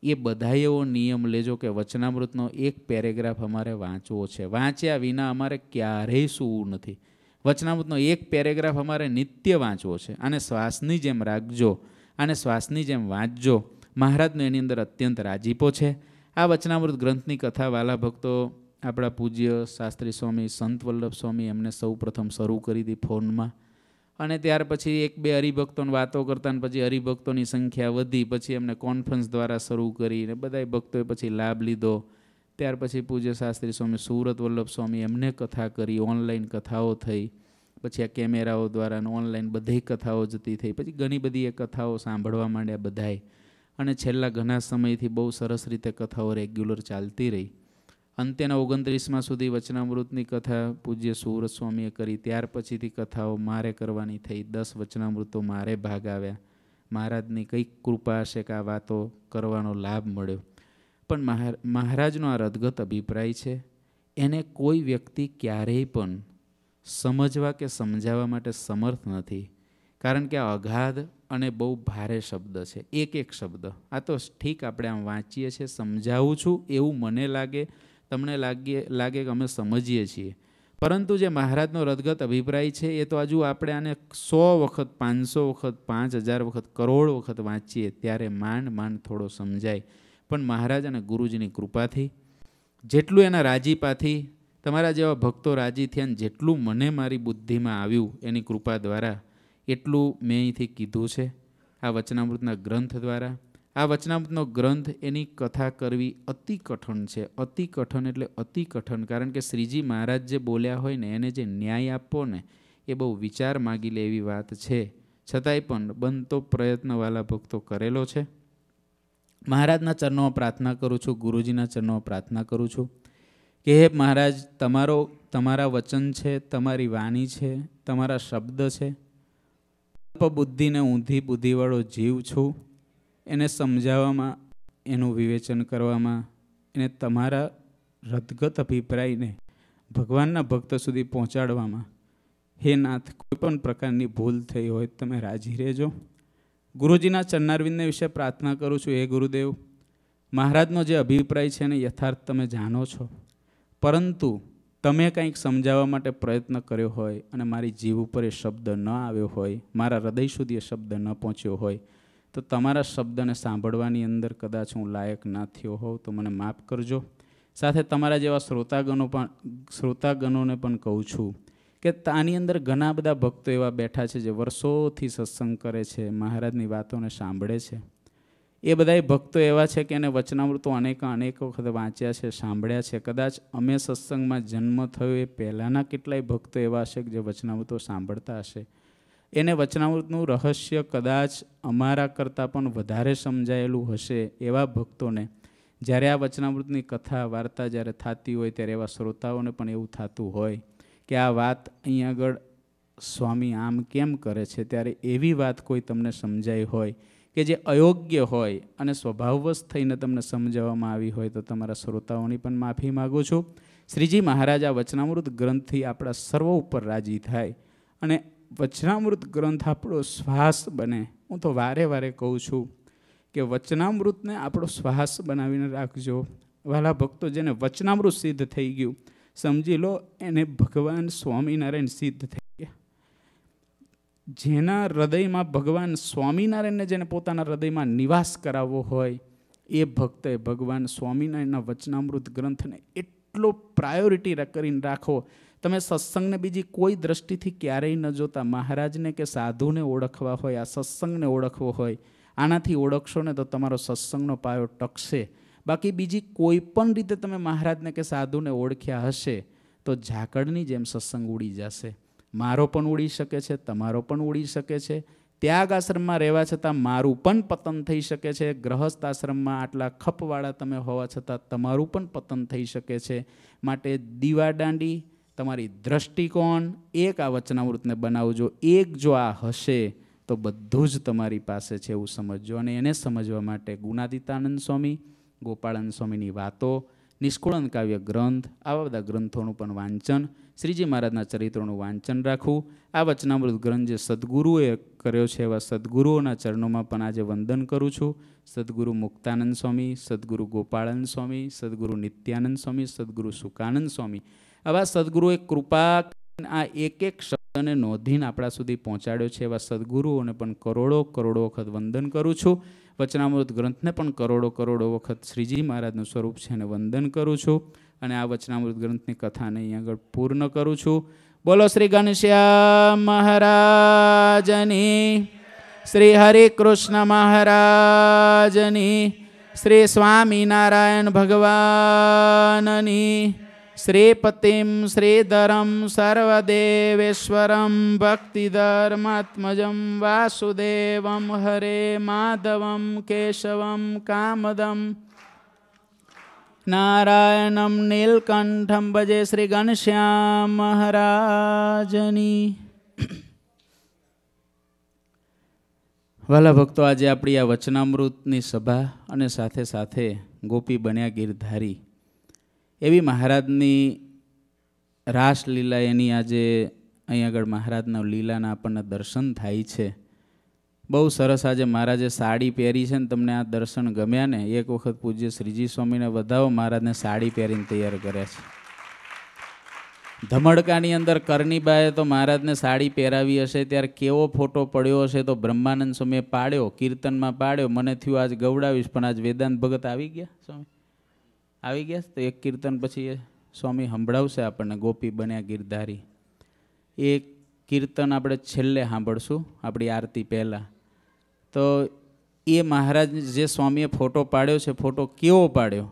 એ બધાએ એવો નિયમ લેજો કે વચનામૃતનો એક પેરેગ્રાફ અમારે વાંચવો છે વાંચ્યા વિના અમારે ક્યારેય સૂવું નથી વચનામૃતનો એક પેરેગ્રાફ અમારે નિત્ય વાંચવો છે અને શ્વાસની જેમ રાખજો અને શ્વાસની જેમ વાંચજો મહારાજનો એની અંદર અત્યંત રાજીપો છે આ વચનામૃત ગ્રંથની કથા વાલા ભક્તો આપણા પૂજ્ય શાસ્ત્રી સ્વામી સંત વલ્લભ સ્વામી એમને સૌ પ્રથમ શરૂ કરી હતી ફોનમાં અને ત્યાર પછી એક બે હરિભક્તોને વાતો કરતા ને પછી હરિભક્તોની સંખ્યા વધી પછી એમને કોન્ફરન્સ દ્વારા શરૂ કરીને બધાય ભક્તોએ પછી લાભ લીધો ત્યાર પછી પૂજ્ય શાસ્ત્રી સ્વામી સુરત વલ્લભ સ્વામી એમને કથા કરી ઓનલાઈન કથાઓ થઈ પછી આ કેમેરાઓ દ્વારા ઓનલાઈન બધી કથાઓ જતી થઈ પછી ઘણી બધી એ કથાઓ સાંભળવા માંડ્યા બધાએ અને છેલ્લા ઘણા સમયથી બહુ સરસ રીતે કથાઓ રેગ્યુલર ચાલતી રહી અંત્યના ઓગણત્રીસમાં સુધી વચનામૃતની કથા પૂજ્ય સુરત કરી ત્યાર પછીથી કથાઓ મારે કરવાની થઈ દસ વચનામૃતો મારે ભાગ આવ્યા મહારાજની કંઈક કૃપા હશે કે આ વાતો કરવાનો લાભ મળ્યો પણ મહારાજનો આ રદગત અભિપ્રાય છે એને કોઈ વ્યક્તિ ક્યારેય પણ સમજવા કે સમજાવવા માટે સમર્થ નથી કારણ કે આ અગાધ અને બહુ ભારે શબ્દ છે એક એક શબ્દ આ તો ઠીક આપણે આમ વાંચીએ છીએ સમજાવું છું એવું મને લાગે તમને લાગે લાગે કે અમે સમજીએ છીએ પરંતુ જે મહારાજનો રદગત અભિપ્રાય છે એ તો હજુ આપણે આને સો વખત પાંચસો વખત પાંચ હજાર વખત કરોડ વખત વાંચીએ ત્યારે માંડ માંડ થોડો સમજાય પણ મહારાજ અને ગુરુજીની કૃપાથી જેટલું એના રાજીપાથી તમારા જેવા ભક્તો રાજી થયા જેટલું મને મારી બુદ્ધિમાં આવ્યું એની કૃપા દ્વારા એટલું મેં અહીંથી કીધું છે આ વચનામૃતના ગ્રંથ દ્વારા આ વચનામૃતનો ગ્રંથ એની કથા કરવી અતિ કઠણ છે અતિ કઠણ એટલે અતિ કઠણ કારણ કે શ્રીજી મહારાજ જે બોલ્યા હોય ને એને જે ન્યાય આપવો ને એ બહુ વિચાર માગી લે એવી વાત છે છતાંય પણ બનતો પ્રયત્નવાલા ભક્તો કરેલો છે મહારાજના ચરણોમાં પ્રાર્થના કરું છું ગુરુજીના ચરણોમાં પ્રાર્થના કરું છું કે હે મહારાજ તમારો તમારા વચન છે તમારી વાણી છે તમારા શબ્દ છે અલ્પ બુદ્ધિને ઊંધી બુદ્ધિવાળો જીવ છું એને સમજાવવામાં એનું વિવેચન કરવામાં એને તમારા રદગત અભિપ્રાયને ભગવાનના ભક્ત સુધી પહોંચાડવામાં હે નાથ કોઈ પણ પ્રકારની ભૂલ થઈ હોય તમે રાજી રહેજો ગુરુજીના ચરણારવિંદને વિશે પ્રાર્થના કરું છું હે ગુરુદેવ મહારાજનો જે અભિપ્રાય છે એને યથાર્થ તમે જાણો છો પરંતુ તમે કંઈક સમજાવવા માટે પ્રયત્ન કર્યો હોય અને મારી જીવ ઉપર એ શબ્દ ન આવ્યો હોય મારા હૃદય સુધી એ શબ્દ ન પહોંચ્યો હોય તો તમારા શબ્દને સાંભળવાની અંદર કદાચ હું લાયક ના થયો હોઉં તો મને માફ કરજો સાથે તમારા જેવા શ્રોતાગણો પણ શ્રોતાગણોને પણ કહું છું કે આની અંદર ઘણા બધા ભક્તો એવા બેઠા છે જે વર્ષોથી સત્સંગ કરે છે મહારાજની વાતોને સાંભળે છે એ બધાય ભક્તો એવા છે કે એને વચનામૃતો અનેક અનેક વખત વાંચ્યા છે સાંભળ્યા છે કદાચ અમે સત્સંગમાં જન્મ થયો એ પહેલાંના કેટલાય ભક્તો એવા હશે કે જે વચનામૃતો સાંભળતા હશે એને વચનામૃતનું રહસ્ય કદાચ અમારા કરતાં પણ વધારે સમજાયેલું હશે એવા ભક્તોને જ્યારે આ વચનામૃતની કથા વાર્તા જ્યારે થતી હોય ત્યારે એવા શ્રોતાઓને પણ એવું થતું હોય કે આ વાત અહીં આગળ સ્વામી આમ કેમ કરે છે ત્યારે એવી વાત કોઈ તમને સમજાઈ હોય કે જે અયોગ્ય હોય અને સ્વભાવવશ થઈને તમને સમજાવવામાં આવી હોય તો તમારા શ્રોતાઓની પણ માફી માગું છું શ્રીજી મહારાજા વચનામૃત ગ્રંથથી આપણા સર્વ ઉપર રાજી થાય અને વચનામૃત ગ્રંથ આપણો શ્વાસ બને હું તો વારે વારે કહું છું કે વચનામૃતને આપણો શ્વાસ બનાવીને રાખજો વાલા ભક્તો જેને વચનામૃત સિદ્ધ થઈ ગયું સમજી લો એને ભગવાન સ્વામિનારાયણ સિદ્ધ થઈ ગયા જેના હૃદયમાં ભગવાન સ્વામિનારાયણને જેને પોતાના હૃદયમાં નિવાસ કરાવવો હોય એ ભક્તે ભગવાન સ્વામિનારાયણના વચનામૃત ગ્રંથને એટલો પ્રાયોરિટી કરીને રાખો તમે સત્સંગને બીજી કોઈ દ્રષ્ટિથી ક્યારેય ન જોતા મહારાજને કે સાધુને ઓળખવા હોય આ સત્સંગને ઓળખવો હોય આનાથી ઓળખશો ને તો તમારો સત્સંગનો પાયો ટકશે બાકી બીજી કોઈ પણ રીતે તમે મહારાજને કે સાધુને ઓળખ્યા હશે તો ઝાકળની જેમ સત્સંગ ઉડી જશે મારો પણ ઉડી શકે છે તમારો પણ ઉડી શકે છે ત્યાગ આશ્રમમાં રહેવા છતાં મારું પણ પતન થઈ શકે છે ગ્રહસ્થ આશ્રમમાં આટલા ખપવાળા તમે હોવા છતાં તમારું પણ પતન થઈ શકે છે માટે દીવાદાંડી તમારી દ્રષ્ટિકોણ એક આ વચનામૃતને બનાવજો એક જો આ હશે તો બધું જ તમારી પાસે છે એવું સમજજો અને એને સમજવા માટે ગુનાદિતાનંદ સ્વામી ગોપાળાનંદ સ્વામીની વાતો નિષ્કુળન કાવ્ય ગ્રંથ આવા બધા ગ્રંથોનું પણ વાંચન શ્રીજી મહારાજના ચરિત્રોનું વાંચન રાખવું આ વચનામૃત ગ્રંથ જે સદગુરુએ કર્યો છે એવા સદગુરુઓના ચરણોમાં પણ આજે વંદન કરું છું સદગુરુ મુક્તાનંદ સ્વામી સદગુરુ ગોપાળાનંદ સ્વામી સદગુરુ નિત્યાનંદ સ્વામી સદગુરુ સુકાનંદ સ્વામી આવા સદગુરુએ કૃપા આ એક એક શબ્દને નોંધીને આપણા સુધી પહોંચાડ્યો છે એવા સદગુરુઓને પણ કરોડો કરોડો વખત વંદન કરું છું વચનામૃત ગ્રંથને પણ કરોડો કરોડો વખત શ્રીજી મહારાજનું સ્વરૂપ છે એને વંદન કરું છું અને આ વચનામૃત ગ્રંથની કથાને અહીં આગળ પૂર્ણ કરું છું બોલો શ્રી ઘનશ્યામ મહારાજની શ્રી હરિકૃષ્ણ મહારાજની શ્રી સ્વામિનારાયણ ભગવાનની શ્રીપતિમ શ્રીધરમ સર્વદેવેશ્વરમ ભક્તિધર્માત્મજમ વાસુદેવમ હરે માધવમ કેશવમ કામદમ નારાયણમ નીલકંઠમ ભજે શ્રી ઘનશ્યામ મહારાજની વાલા ભક્તો આજે આપણી આ વચનામૃતની સભા અને સાથે સાથે ગોપી બન્યા ગીરધારી એવી મહારાજની રાસલીલા એની આજે અહીં આગળ મહારાજના લીલાના આપણને દર્શન થાય છે બહુ સરસ આજે મહારાજે સાડી પહેરી છે ને તમને આ દર્શન ગમ્યા ને એક વખત પૂજ્ય શ્રીજી સ્વામીને વધાવો મહારાજને સાડી પહેરીને તૈયાર કર્યા છે ધમડકાની અંદર કરણીબાએ તો મહારાજને સાડી પહેરાવી હશે ત્યારે કેવો ફોટો પડ્યો હશે તો બ્રહ્માનંદ સ્વામીએ પાડ્યો કીર્તનમાં પાડ્યો મને થયું આજ ગવડાવીશ પણ આજ વેદાંત ભગત આવી ગયા સ્વામી આવી ગયા તો એક કીર્તન પછી સ્વામી સંભળાવશે આપણને ગોપી બન્યા ગીરધારી એ કીર્તન આપણે છેલ્લે સાંભળશું આપણી આરતી પહેલાં તો એ મહારાજ જે સ્વામીએ ફોટો પાડ્યો છે ફોટો કેવો પાડ્યો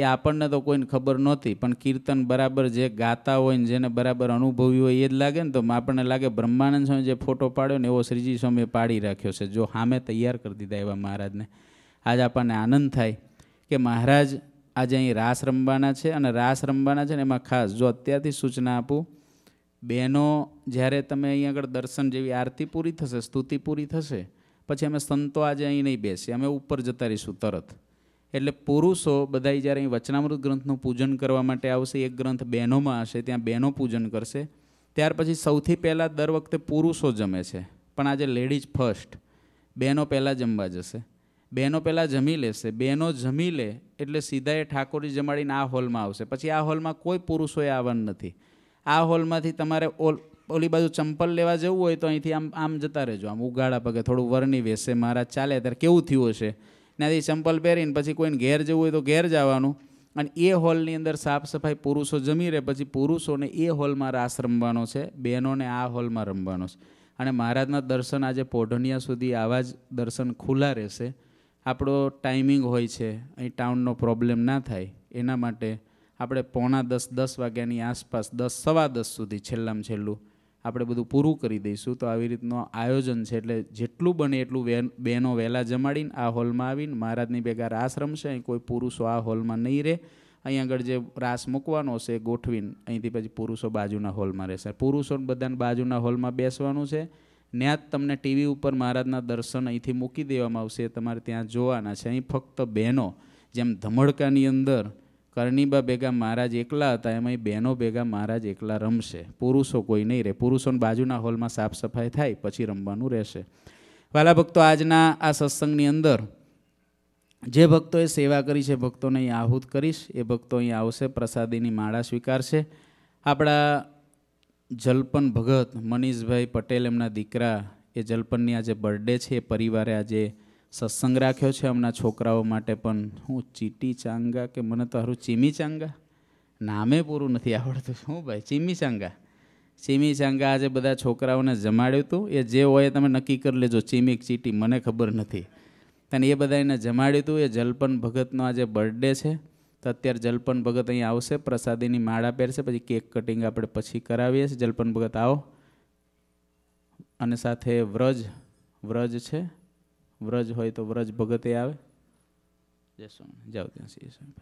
એ આપણને તો કોઈને ખબર નહોતી પણ કીર્તન બરાબર જે ગાતા હોય ને જેને બરાબર અનુભવી હોય એ જ લાગે ને તો આપણને લાગે બ્રહ્માનંદ સ્વામી જે ફોટો પાડ્યો ને એવો શ્રીજી સ્વામીએ પાડી રાખ્યો છે જો સામે તૈયાર કરી દીધા એવા મહારાજને આજ આપણને આનંદ થાય કે મહારાજ આજે અહીં રાસ રમવાના છે અને રાસ રમવાના છે ને એમાં ખાસ જો અત્યારથી સૂચના આપું બહેનો જ્યારે તમે અહીં આગળ દર્શન જેવી આરતી પૂરી થશે સ્તુતિ પૂરી થશે પછી અમે સંતો આજે અહીં નહીં બેસીએ અમે ઉપર જતા રહીશું તરત એટલે પુરુષો બધા જ્યારે અહીં વચનામૃત ગ્રંથનું પૂજન કરવા માટે આવશે એક ગ્રંથ બહેનોમાં હશે ત્યાં બહેનો પૂજન કરશે ત્યાર પછી સૌથી પહેલાં દર વખતે પુરુષો જમે છે પણ આજે લેડીઝ ફર્સ્ટ બહેનો પહેલાં જમવા જશે બહેનો પહેલાં જમી લેશે બહેનો જમી લે એટલે સીધા એ ઠાકોરજી જમાડીને આ હોલમાં આવશે પછી આ હોલમાં કોઈ પુરુષોએ આવવાનું નથી આ હોલમાંથી તમારે ઓલ ઓલી બાજુ ચંપલ લેવા જવું હોય તો અહીંથી આમ આમ જતા રહેજો આમ ઉગાડા પગે થોડું વરની વેસે મહારાજ ચાલે ત્યારે કેવું થયું હશે ત્યાંથી ચંપલ પહેરીને પછી કોઈને ઘેર જવું હોય તો ઘેર જવાનું અને એ હોલની અંદર સાફ સફાઈ પુરુષો જમી રહે પછી પુરુષોને એ હોલમાં રાસ રમવાનો છે બહેનોને આ હોલમાં રમવાનો છે અને મહારાજના દર્શન આજે પોઢનિયા સુધી આવા જ દર્શન ખુલ્લા રહેશે આપણો ટાઈમિંગ હોય છે અહીં ટાઉનનો પ્રોબ્લેમ ના થાય એના માટે આપણે પોણા દસ દસ વાગ્યાની આસપાસ દસ સવા દસ સુધી છેલ્લામાં છેલ્લું આપણે બધું પૂરું કરી દઈશું તો આવી રીતનું આયોજન છે એટલે જેટલું બને એટલું બહેનો વહેલા જમાડીને આ હોલમાં આવીને મહારાજની ભેગા રાસ રમશે અહીં કોઈ પુરુષો આ હોલમાં નહીં રહે અહીં આગળ જે રાસ મૂકવાનો છે ગોઠવીને અહીંથી પછી પુરુષો બાજુના હોલમાં રહેશે પુરુષો બધાને બાજુના હોલમાં બેસવાનું છે ત્યાં જ તમને ટીવી ઉપર મહારાજના દર્શન અહીંથી મૂકી દેવામાં આવશે તમારે ત્યાં જોવાના છે અહીં ફક્ત બહેનો જેમ ધમડકાની અંદર કરણીબા ભેગા મહારાજ એકલા હતા એમાં બહેનો ભેગા મહારાજ એકલા રમશે પુરુષો કોઈ નહીં રહે પુરુષોને બાજુના હોલમાં સાફ સફાઈ થાય પછી રમવાનું રહેશે વાલા ભક્તો આજના આ સત્સંગની અંદર જે ભક્તોએ સેવા કરી છે ભક્તોને અહીં આહુત કરીશ એ ભક્તો અહીં આવશે પ્રસાદીની માળા સ્વીકારશે આપણા જલપન ભગત મનીષભાઈ પટેલ એમના દીકરા એ જલપનની આજે બર્થડે છે એ પરિવારે આજે સત્સંગ રાખ્યો છે હમણાં છોકરાઓ માટે પણ હું ચીટી ચાંગા કે મને તો હારું ચીમી ચાંગા નામે પૂરું નથી આવડતું શું ભાઈ ચીમી ચાંગા ચીમી ચાંગા આજે બધા છોકરાઓને જમાડ્યું હતું એ જે હોય તમે નક્કી કરી લેજો ચીમી ચીટી મને ખબર નથી અને એ બધા બધાને જમાડ્યું હતું એ જલપન ભગતનો આજે બર્થડે છે તો અત્યારે જલપન ભગત અહીં આવશે પ્રસાદીની માળા પહેરશે પછી કેક કટિંગ આપણે પછી કરાવીએ છીએ જલપન ભગત આવો અને સાથે વ્રજ વ્રજ છે વ્રજ હોય તો વ્રજ ભગતે આવે જશો જાઓ ત્યાં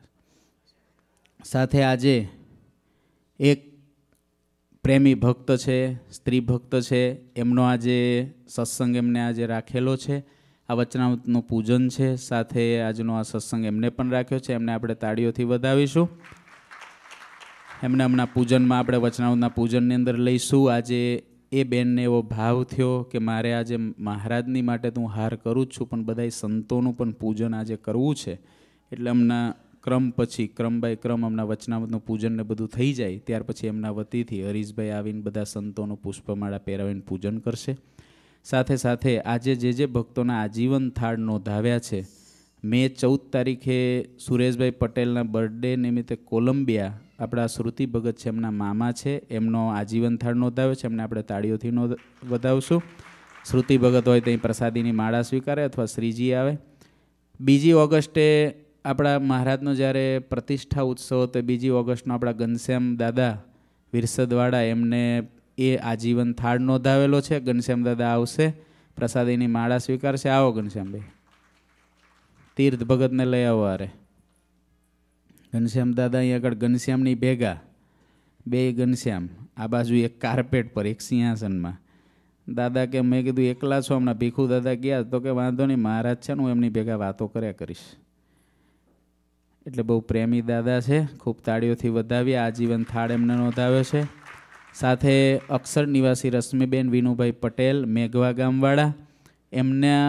સાથે આજે એક પ્રેમી ભક્ત છે સ્ત્રી ભક્ત છે એમનો આજે સત્સંગ એમને આજે રાખેલો છે આ વચનામૃતનું પૂજન છે સાથે આજનો આ સત્સંગ એમને પણ રાખ્યો છે એમને આપણે તાળીઓથી વધાવીશું એમને હમણાં પૂજનમાં આપણે વચનામૃતના પૂજનની અંદર લઈશું આજે એ બેનને એવો ભાવ થયો કે મારે આજે મહારાજની માટે તો હું હાર કરું જ છું પણ બધાય સંતોનું પણ પૂજન આજે કરવું છે એટલે હમણાં ક્રમ પછી ક્રમ બાય ક્રમ હમણાં વચનામતનું પૂજન ને બધું થઈ જાય ત્યાર પછી એમના વતીથી હરીશભાઈ આવીને બધા સંતોનું પુષ્પમાળા પહેરાવીને પૂજન કરશે સાથે સાથે આજે જે જે ભક્તોના આજીવન થાળ નોંધાવ્યા છે મે ચૌદ તારીખે સુરેશભાઈ પટેલના બર્થડે નિમિત્તે કોલંબિયા આપણા શ્રુતિ ભગત છે એમના મામા છે એમનો આજીવન થાળ નોંધાવ્યો છે એમને આપણે તાળીઓથી નોંધ વધાવશું શ્રુતિ ભગત હોય ત્યાં પ્રસાદીની માળા સ્વીકારે અથવા શ્રીજી આવે બીજી ઓગસ્ટે આપણા મહારાજનો જ્યારે પ્રતિષ્ઠા ઉત્સવ તો બીજી ઓગસ્ટનો આપણા ઘનશ્યામ દાદા વિરસદવાડા એમને એ આજીવન થાળ નોંધાવેલો છે ઘનશ્યામ દાદા આવશે પ્રસાદીની માળા સ્વીકારશે આવો ઘનશ્યામભાઈ તીર્થ ભગતને લઈ આવો અરે ઘનશ્યામ દાદા અહીં આગળ ઘનશ્યામની ભેગા બે ઘનશ્યામ આ બાજુ એક કાર્પેટ પર એક સિંહાસનમાં દાદા કે મેં કીધું એકલા છો હમણાં ભીખું દાદા ગયા તો કે વાંધો નહીં મહારાજ છે ને હું એમની ભેગા વાતો કર્યા કરીશ એટલે બહુ પ્રેમી દાદા છે ખૂબ તાળીઓથી વધાવી આજીવન થાળ એમને નોંધાવ્યો છે સાથે અક્ષર નિવાસી રશ્મિબેન વિનુભાઈ પટેલ મેઘવા ગામવાળા એમના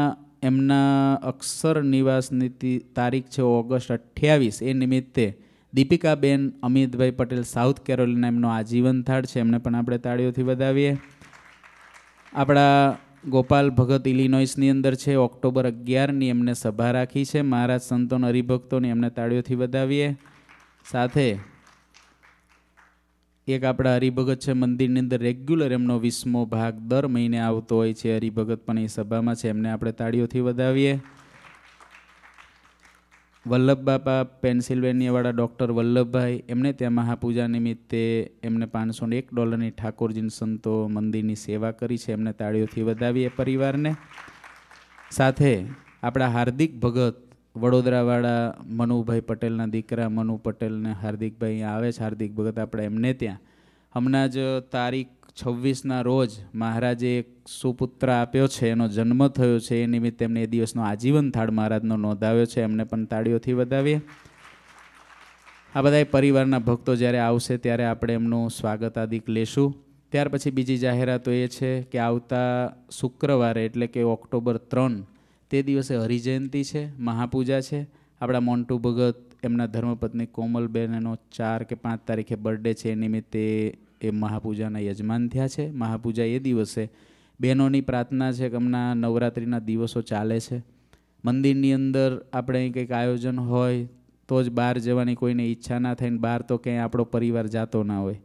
એમના અક્ષર નિવાસની તારીખ છે ઓગસ્ટ અઠ્યાવીસ એ નિમિત્તે દીપિકાબેન અમિતભાઈ પટેલ સાઉથ કેરોલિના એમનો આજીવન થાળ છે એમને પણ આપણે તાળીઓથી વધાવીએ આપણા ગોપાલ ભગત ઇલિનોઇસની અંદર છે ઓક્ટોબર અગિયારની એમને સભા રાખી છે મહારાજ સંતોન હરિભક્તોની એમને તાળીઓથી વધાવીએ સાથે એક આપણા હરિભગત છે મંદિરની અંદર રેગ્યુલર એમનો વીસમો ભાગ દર મહિને આવતો હોય છે હરિભગત પણ એ સભામાં છે એમને આપણે તાળીઓથી વધાવીએ વલ્લભ બાપા પેન્સિલ્વેનિયાવાળા ડૉક્ટર વલ્લભભાઈ એમને ત્યાં મહાપૂજા નિમિત્તે એમને પાંચસો એક ડોલરની ઠાકોરજીની સંતો મંદિરની સેવા કરી છે એમને તાળીઓથી વધાવીએ પરિવારને સાથે આપણા હાર્દિક ભગત વડોદરાવાળા મનુભાઈ પટેલના દીકરા મનુ પટેલને હાર્દિકભાઈ આવે છે હાર્દિક ભગત આપણે એમને ત્યાં હમણાં જ તારીખ છવ્વીસના રોજ મહારાજે એક સુપુત્ર આપ્યો છે એનો જન્મ થયો છે એ નિમિત્તે એમને એ દિવસનો આજીવન થાળ મહારાજનો નોંધાવ્યો છે એમને પણ તાળીઓથી વધાવીએ આ બધા પરિવારના ભક્તો જ્યારે આવશે ત્યારે આપણે એમનું સ્વાગત આદિક લેશું ત્યાર પછી બીજી જાહેરાતો એ છે કે આવતા શુક્રવારે એટલે કે ઓક્ટોબર ત્રણ તે દિવસે હરિજયંતિ છે મહાપૂજા છે આપણા મોન્ટુ ભગત એમના ધર્મપત્ની કોમલબેન એનો ચાર કે પાંચ તારીખે બર્થડે છે એ નિમિત્તે એ મહાપૂજાના યજમાન થયા છે મહાપૂજા એ દિવસે બહેનોની પ્રાર્થના છે કે હમણાં નવરાત્રિના દિવસો ચાલે છે મંદિરની અંદર આપણે કંઈક આયોજન હોય તો જ બહાર જવાની કોઈને ઈચ્છા ના થાય ને બહાર તો ક્યાંય આપણો પરિવાર જાતો ના હોય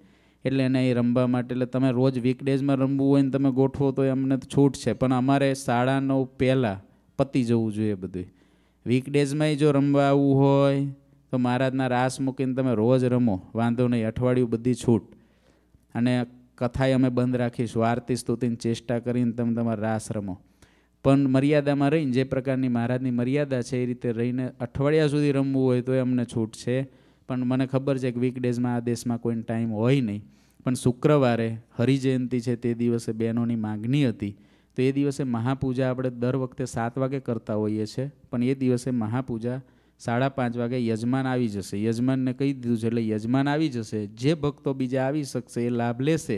એટલે એને એ રમવા માટે એટલે તમે રોજ વીકડેઝમાં રમવું હોય ને તમે ગોઠવો તો એ અમને છૂટ છે પણ અમારે સાડા નવ પહેલાં પતી જવું જોઈએ બધું ડેઝમાંય જો રમવા આવવું હોય તો મહારાજના રાસ મૂકીને તમે રોજ રમો વાંધો નહીં અઠવાડિયું બધી છૂટ અને કથાએ અમે બંધ રાખીશું આરતી સ્તુતિની ચેષ્ટા કરીને તમે તમારા રાસ રમો પણ મર્યાદામાં રહીને જે પ્રકારની મહારાજની મર્યાદા છે એ રીતે રહીને અઠવાડિયા સુધી રમવું હોય તો અમને છૂટ છે પણ મને ખબર છે કે વીકડેઝમાં આ દેશમાં કોઈને ટાઈમ હોય નહીં પણ શુક્રવારે હરિજયંતિ છે તે દિવસે બહેનોની માગણી હતી તો એ દિવસે મહાપૂજા આપણે દર વખતે સાત વાગે કરતા હોઈએ છીએ પણ એ દિવસે મહાપૂજા સાડા પાંચ વાગે યજમાન આવી જશે યજમાનને કહી દીધું છે એટલે યજમાન આવી જશે જે ભક્તો બીજા આવી શકશે એ લાભ લેશે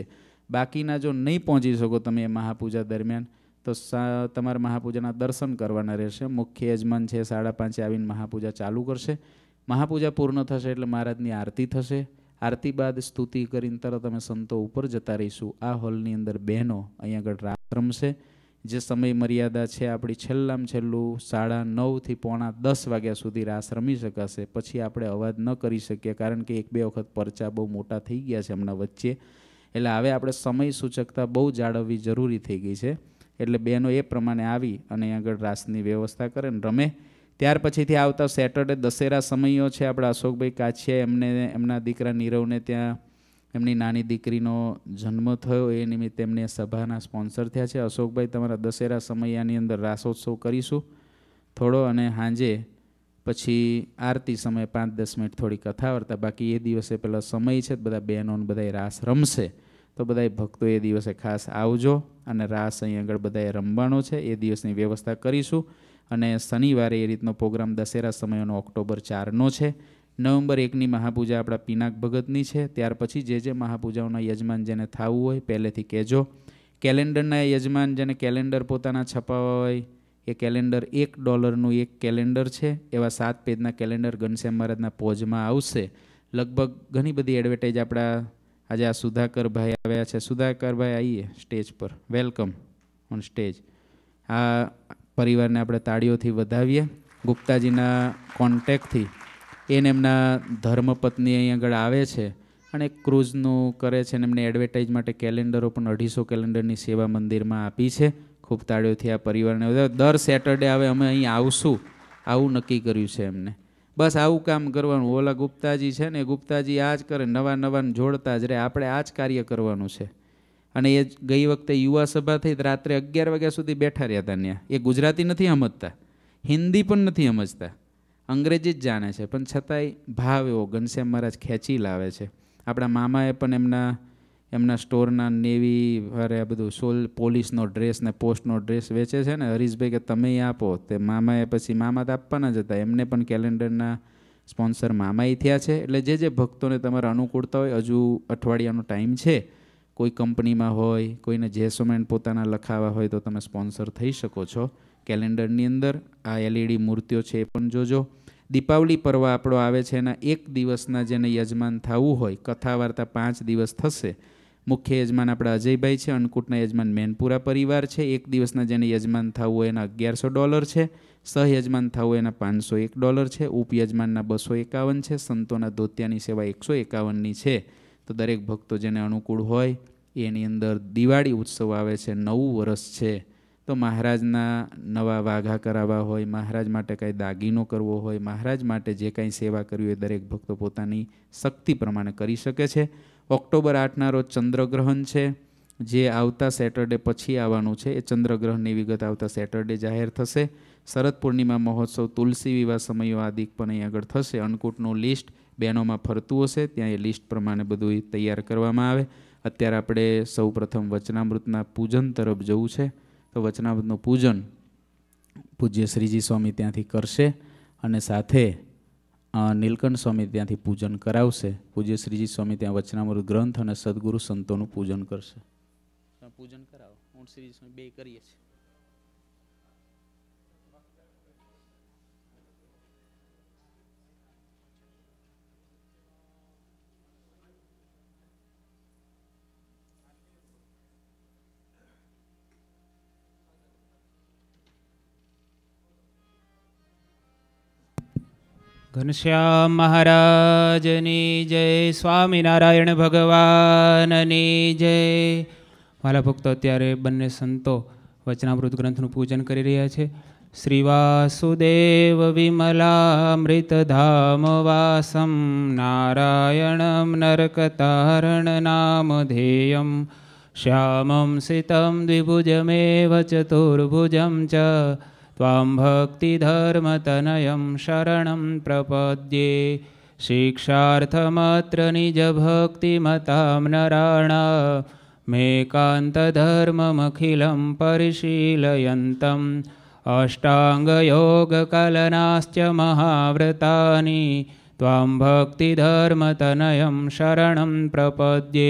બાકીના જો નહીં પહોંચી શકો તમે એ મહાપૂજા દરમિયાન તો તમારે મહાપૂજાના દર્શન કરવાના રહેશે મુખ્ય યજમાન છે સાડા પાંચે આવીને મહાપૂજા ચાલુ કરશે મહાપૂજા પૂર્ણ થશે એટલે મહારાજની આરતી થશે આરતી બાદ સ્તુતિ કરીને તરત અમે સંતો ઉપર જતા રહીશું આ હોલની અંદર બહેનો અહીંયા આગળ રાત રમશે જે સમય મર્યાદા છે આપણી છેલ્લામાં છેલ્લું સાડા નવથી પોણા દસ વાગ્યા સુધી રાસ રમી શકાશે પછી આપણે અવાજ ન કરી શકીએ કારણ કે એક બે વખત પરચા બહુ મોટા થઈ ગયા છે હમણાં વચ્ચે એટલે હવે આપણે સમય સૂચકતા બહુ જાળવવી જરૂરી થઈ ગઈ છે એટલે બહેનો એ પ્રમાણે આવી અને આગળ રાસની વ્યવસ્થા કરે ને રમે ત્યાર પછીથી આવતા સેટરડે દશેરા સમયો છે આપણા અશોકભાઈ કાછિયા એમને એમના દીકરા નીરવને ત્યાં એમની નાની દીકરીનો જન્મ થયો એ નિમિત્તે એમને સભાના સ્પોન્સર થયા છે અશોકભાઈ તમારા દશેરા સમયાની અંદર રાસોત્સવ કરીશું થોડો અને સાંજે પછી આરતી સમયે પાંચ દસ મિનિટ થોડી કથા વાર્તા બાકી એ દિવસે પેલા સમય છે બધા બહેનો બધા રાસ રમશે તો બધા ભક્તો એ દિવસે ખાસ આવજો અને રાસ અહીં આગળ બધાએ રમવાનો છે એ દિવસની વ્યવસ્થા કરીશું અને શનિવારે એ રીતનો પ્રોગ્રામ દશેરા સમયનો ઓક્ટોબર ચારનો છે નવેમ્બર એકની મહાપૂજા આપણા પિનાક ભગતની છે ત્યાર પછી જે જે મહાપૂજાઓના યજમાન જેને થવું હોય પહેલેથી કહેજો કેલેન્ડરના યજમાન જેને કેલેન્ડર પોતાના છપાવા હોય એ કેલેન્ડર એક ડોલરનું એક કેલેન્ડર છે એવા સાત પેજના કેલેન્ડર ઘનશ્યામ મહારાજના પોજમાં આવશે લગભગ ઘણી બધી એડવર્ટાઇઝ આપણા આજે આ સુધાકરભાઈ આવ્યા છે સુધાકરભાઈ આવીએ સ્ટેજ પર વેલકમ ઓન સ્ટેજ આ પરિવારને આપણે તાળીઓથી વધાવીએ ગુપ્તાજીના કોન્ટેકથી એને એમના ધર્મપત્ની અહીં આગળ આવે છે અને ક્રૂઝનું કરે છે અને એમને એડવર્ટાઇઝ માટે કેલેન્ડરો પણ અઢીસો કેલેન્ડરની સેવા મંદિરમાં આપી છે ખૂબ તાળીઓથી આ પરિવારને દર સેટરડે હવે અમે અહીં આવશું આવું નક્કી કર્યું છે એમને બસ આવું કામ કરવાનું ઓલા ગુપ્તાજી છે ને ગુપ્તાજી આ જ કરે નવા નવા જોડતા જ રહે આપણે આ જ કાર્ય કરવાનું છે અને એ ગઈ વખતે યુવા સભા થઈ રાત્રે અગિયાર વાગ્યા સુધી બેઠા રહ્યા હતા ત્યાં એ ગુજરાતી નથી સમજતા હિન્દી પણ નથી સમજતા અંગ્રેજી જ જાણે છે પણ છતાંય ભાવ એવો ઘનશ્યામ મહારાજ ખેંચી લાવે છે આપણા મામાએ પણ એમના એમના સ્ટોરના નેવી અરે આ બધું સોલ પોલીસનો ડ્રેસ ને પોસ્ટનો ડ્રેસ વેચે છે ને હરીશભાઈ કે તમે આપો તે મામાએ પછી મામા તો આપવાના જ હતા એમને પણ કેલેન્ડરના સ્પોન્સર મામાએ થયા છે એટલે જે જે ભક્તોને તમારે અનુકૂળતા હોય હજુ અઠવાડિયાનો ટાઈમ છે કોઈ કંપનીમાં હોય કોઈને જે જેસોમેન્ટ પોતાના લખાવા હોય તો તમે સ્પોન્સર થઈ શકો છો કેલેન્ડરની અંદર આ એલઈડી મૂર્તિઓ છે એ પણ જોજો દીપાવલી પર્વ આપણો આવે છે એના એક દિવસના જેને યજમાન થવું હોય કથા વાર્તા પાંચ દિવસ થશે મુખ્ય યજમાન આપણા અજયભાઈ છે અન્નકૂટના યજમાન મેનપુરા પરિવાર છે એક દિવસના જેને યજમાન થવું હોય એના અગિયારસો ડોલર છે સહ યજમાન થવું એના પાંચસો એક ડોલર છે ઉપયજમાનના બસો એકાવન છે સંતોના ધોત્યાની સેવા એકસો એકાવનની છે તો દરેક ભક્તો જેને અનુકૂળ હોય એની અંદર દિવાળી ઉત્સવ આવે છે નવું વર્ષ છે તો મહારાજના નવા વાઘા કરાવવા હોય મહારાજ માટે કાંઈ દાગીનો કરવો હોય મહારાજ માટે જે કાંઈ સેવા કરવી હોય દરેક ભક્તો પોતાની શક્તિ પ્રમાણે કરી શકે છે ઓક્ટોબર આઠના રોજ ચંદ્રગ્રહણ છે જે આવતા સેટરડે પછી આવવાનું છે એ ચંદ્રગ્રહણની વિગત આવતા સેટરડે જાહેર થશે શરદ પૂર્ણિમા મહોત્સવ તુલસી વિવાહ સમયો આદિ પણ અહીં આગળ થશે અન્નકૂટનું લિસ્ટ બેનોમાં ફરતું હશે ત્યાં એ લિસ્ટ પ્રમાણે બધું તૈયાર કરવામાં આવે અત્યારે આપણે સૌ પ્રથમ વચનામૃતના પૂજન તરફ જવું છે તો વચનામૃતનું પૂજન પૂજ્ય શ્રીજી સ્વામી ત્યાંથી કરશે અને સાથે નીલકંઠ સ્વામી ત્યાંથી પૂજન કરાવશે પૂજ્ય શ્રીજી સ્વામી ત્યાં વચનામૃત ગ્રંથ અને સદગુરુ સંતોનું પૂજન કરશે પૂજન કરાવો હું શ્રીજી સ્વામી બે કરીએ છીએ ઘનશ્યામ મહારાજની જય સ્વામિનારાયણ ભગવાનની જય મારા ભક્તો અત્યારે બંને સંતો વચનામૃત ગ્રંથનું પૂજન કરી રહ્યા છે શ્રી વાસુદેવ વિમલામૃતધામ વાસમ નારાયણમ નરકતારણ નામ ધેયમ શ્યામમ સીતમ દ્વિભુજમેવ ચતુર્ભુજમ ચ त्वां भक्तिधर्मतनयं शरणं प्रपद्ये शिक्षार्थमात्र निजभक्तिमतां नराणा मेकान्तधर्ममखिलं परिशीलयन्तम् अष्टाङ्गयोगकलनाश्च महाव्रतानि त्वां भक्तिधर्मतनयं शरणं प्रपद्ये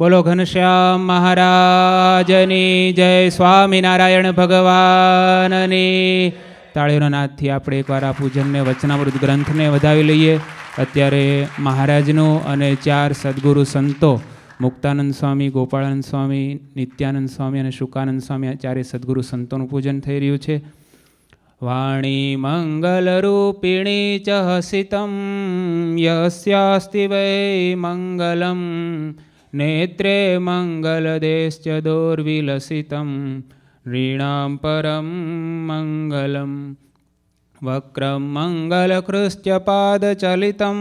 બોલો ઘનશ્યામ મહારાજની જય સ્વામિનારાયણ ભગવાનની તાળીઓના નાદથી આપણે એકવાર આ પૂજનને વચનામૃત ગ્રંથને વધાવી લઈએ અત્યારે મહારાજનું અને ચાર સદગુરુ સંતો મુક્તાનંદ સ્વામી ગોપાળાનંદ સ્વામી નિત્યાનંદ સ્વામી અને શુકાનંદ સ્વામી આ ચારે સદગુરુ સંતોનું પૂજન થઈ રહ્યું છે વાણી મંગલરૂપિણી ચ હસિતમ યસ્યાસ્તિ વૈ મંગલમ नेत्रे मङ्गलदेश्च दोर्विलसितं नीणां परं मङ्गलं वक्रं पादचलितं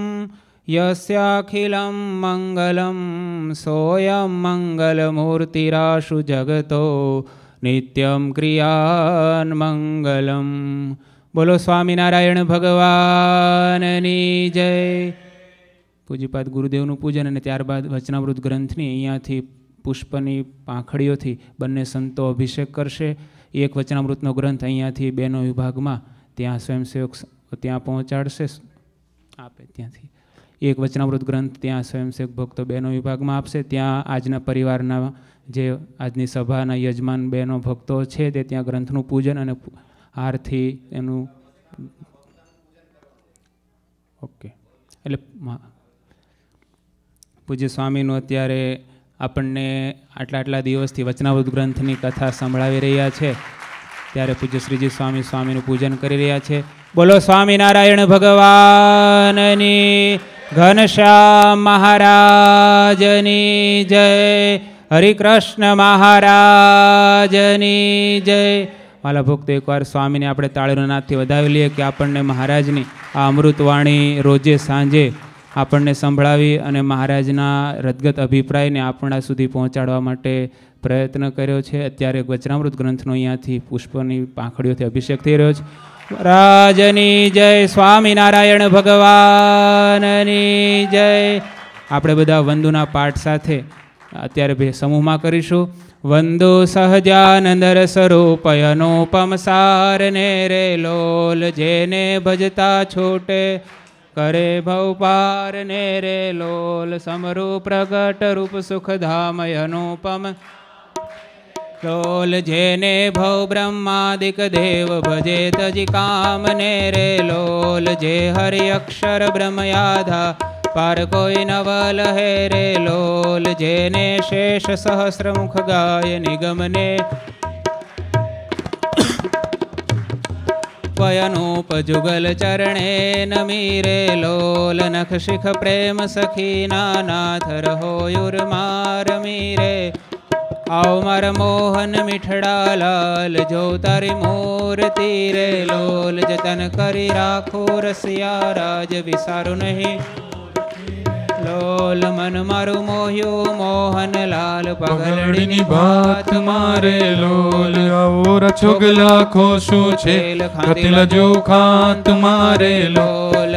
यस्याखिलं मङ्गलं सोऽयं मङ्गलमूर्तिराशु जगतो नित्यं क्रियान् मङ्गलं बोलो जय પૂજ્યપાદ ગુરુદેવનું પૂજન અને ત્યારબાદ વચનાવૃત ગ્રંથની અહીંયાથી પુષ્પની પાંખડીઓથી બંને સંતો અભિષેક કરશે એક વચનામૃતનો ગ્રંથ અહીંયાથી બેનો વિભાગમાં ત્યાં સ્વયંસેવક ત્યાં પહોંચાડશે આપે ત્યાંથી એક વચનામૃત ગ્રંથ ત્યાં સ્વયંસેવક ભક્તો બેનો વિભાગમાં આપશે ત્યાં આજના પરિવારના જે આજની સભાના યજમાન બેનો ભક્તો છે તે ત્યાં ગ્રંથનું પૂજન અને હારથી એનું ઓકે એટલે પૂજ્ય સ્વામીનું અત્યારે આપણને આટલા આટલા દિવસથી વચનાવૃત ગ્રંથની કથા સંભળાવી રહ્યા છે ત્યારે પૂજ્ય શ્રીજી સ્વામી સ્વામીનું પૂજન કરી રહ્યા છે બોલો સ્વામિનારાયણ ભગવાનની ઘનશ્યામ મહારાજની જય હરિકૃષ્ણ મહારાજની જય માલા ભક્તો એકવાર સ્વામીને આપણે તાળીના વધાવી લઈએ કે આપણને મહારાજની આ અમૃતવાણી રોજે સાંજે આપણને સંભળાવી અને મહારાજના રદગત અભિપ્રાયને આપણા સુધી પહોંચાડવા માટે પ્રયત્ન કર્યો છે અત્યારે વચનામૃત ગ્રંથનો અહીંયાથી પુષ્પની પાંખડીઓથી અભિષેક થઈ રહ્યો છે રાજની જય સ્વામિનારાયણ ભગવાનની જય આપણે બધા વંદુના પાઠ સાથે અત્યારે બે સમૂહમાં કરીશું વંદુ સહજાનંદ રસરૂપયનોપમ સારને રે લોલ જેને ભજતા છોટે કરે ભવ પાર ને રે લોલ સમરૂ પ્રગટ રૂપ સુખધામ અનુપમ લોલ જેને ભવ બ્રહ્માદિક દેવ ભજે તજી કામ ને રે લોલ જે હરિ અક્ષર બ્રહ્મયાધા પાર કોઈ નવલ હે રે લોલ જેને શેષ સહસ્રમુખ ગાય નિગમને વયનૂપજુગલ ચરણે નમીરે લોલ નખ શિખ પ્રેમ સખી નાનાથર હોયુર માર મીરે આવ માર મોહન મીઠડા લાલ જો તારી મૂર્તિ રે લોલ જતન કરી રાખો રસિયા રાજ વિસારું નહીં લોલ મન મારું મોહ્યું મોહન લાલ પગલડીની ભાત મારે લોલ આવો રછોગલા ખોશું છે ખાતિલ જો ખાત મારે લોલ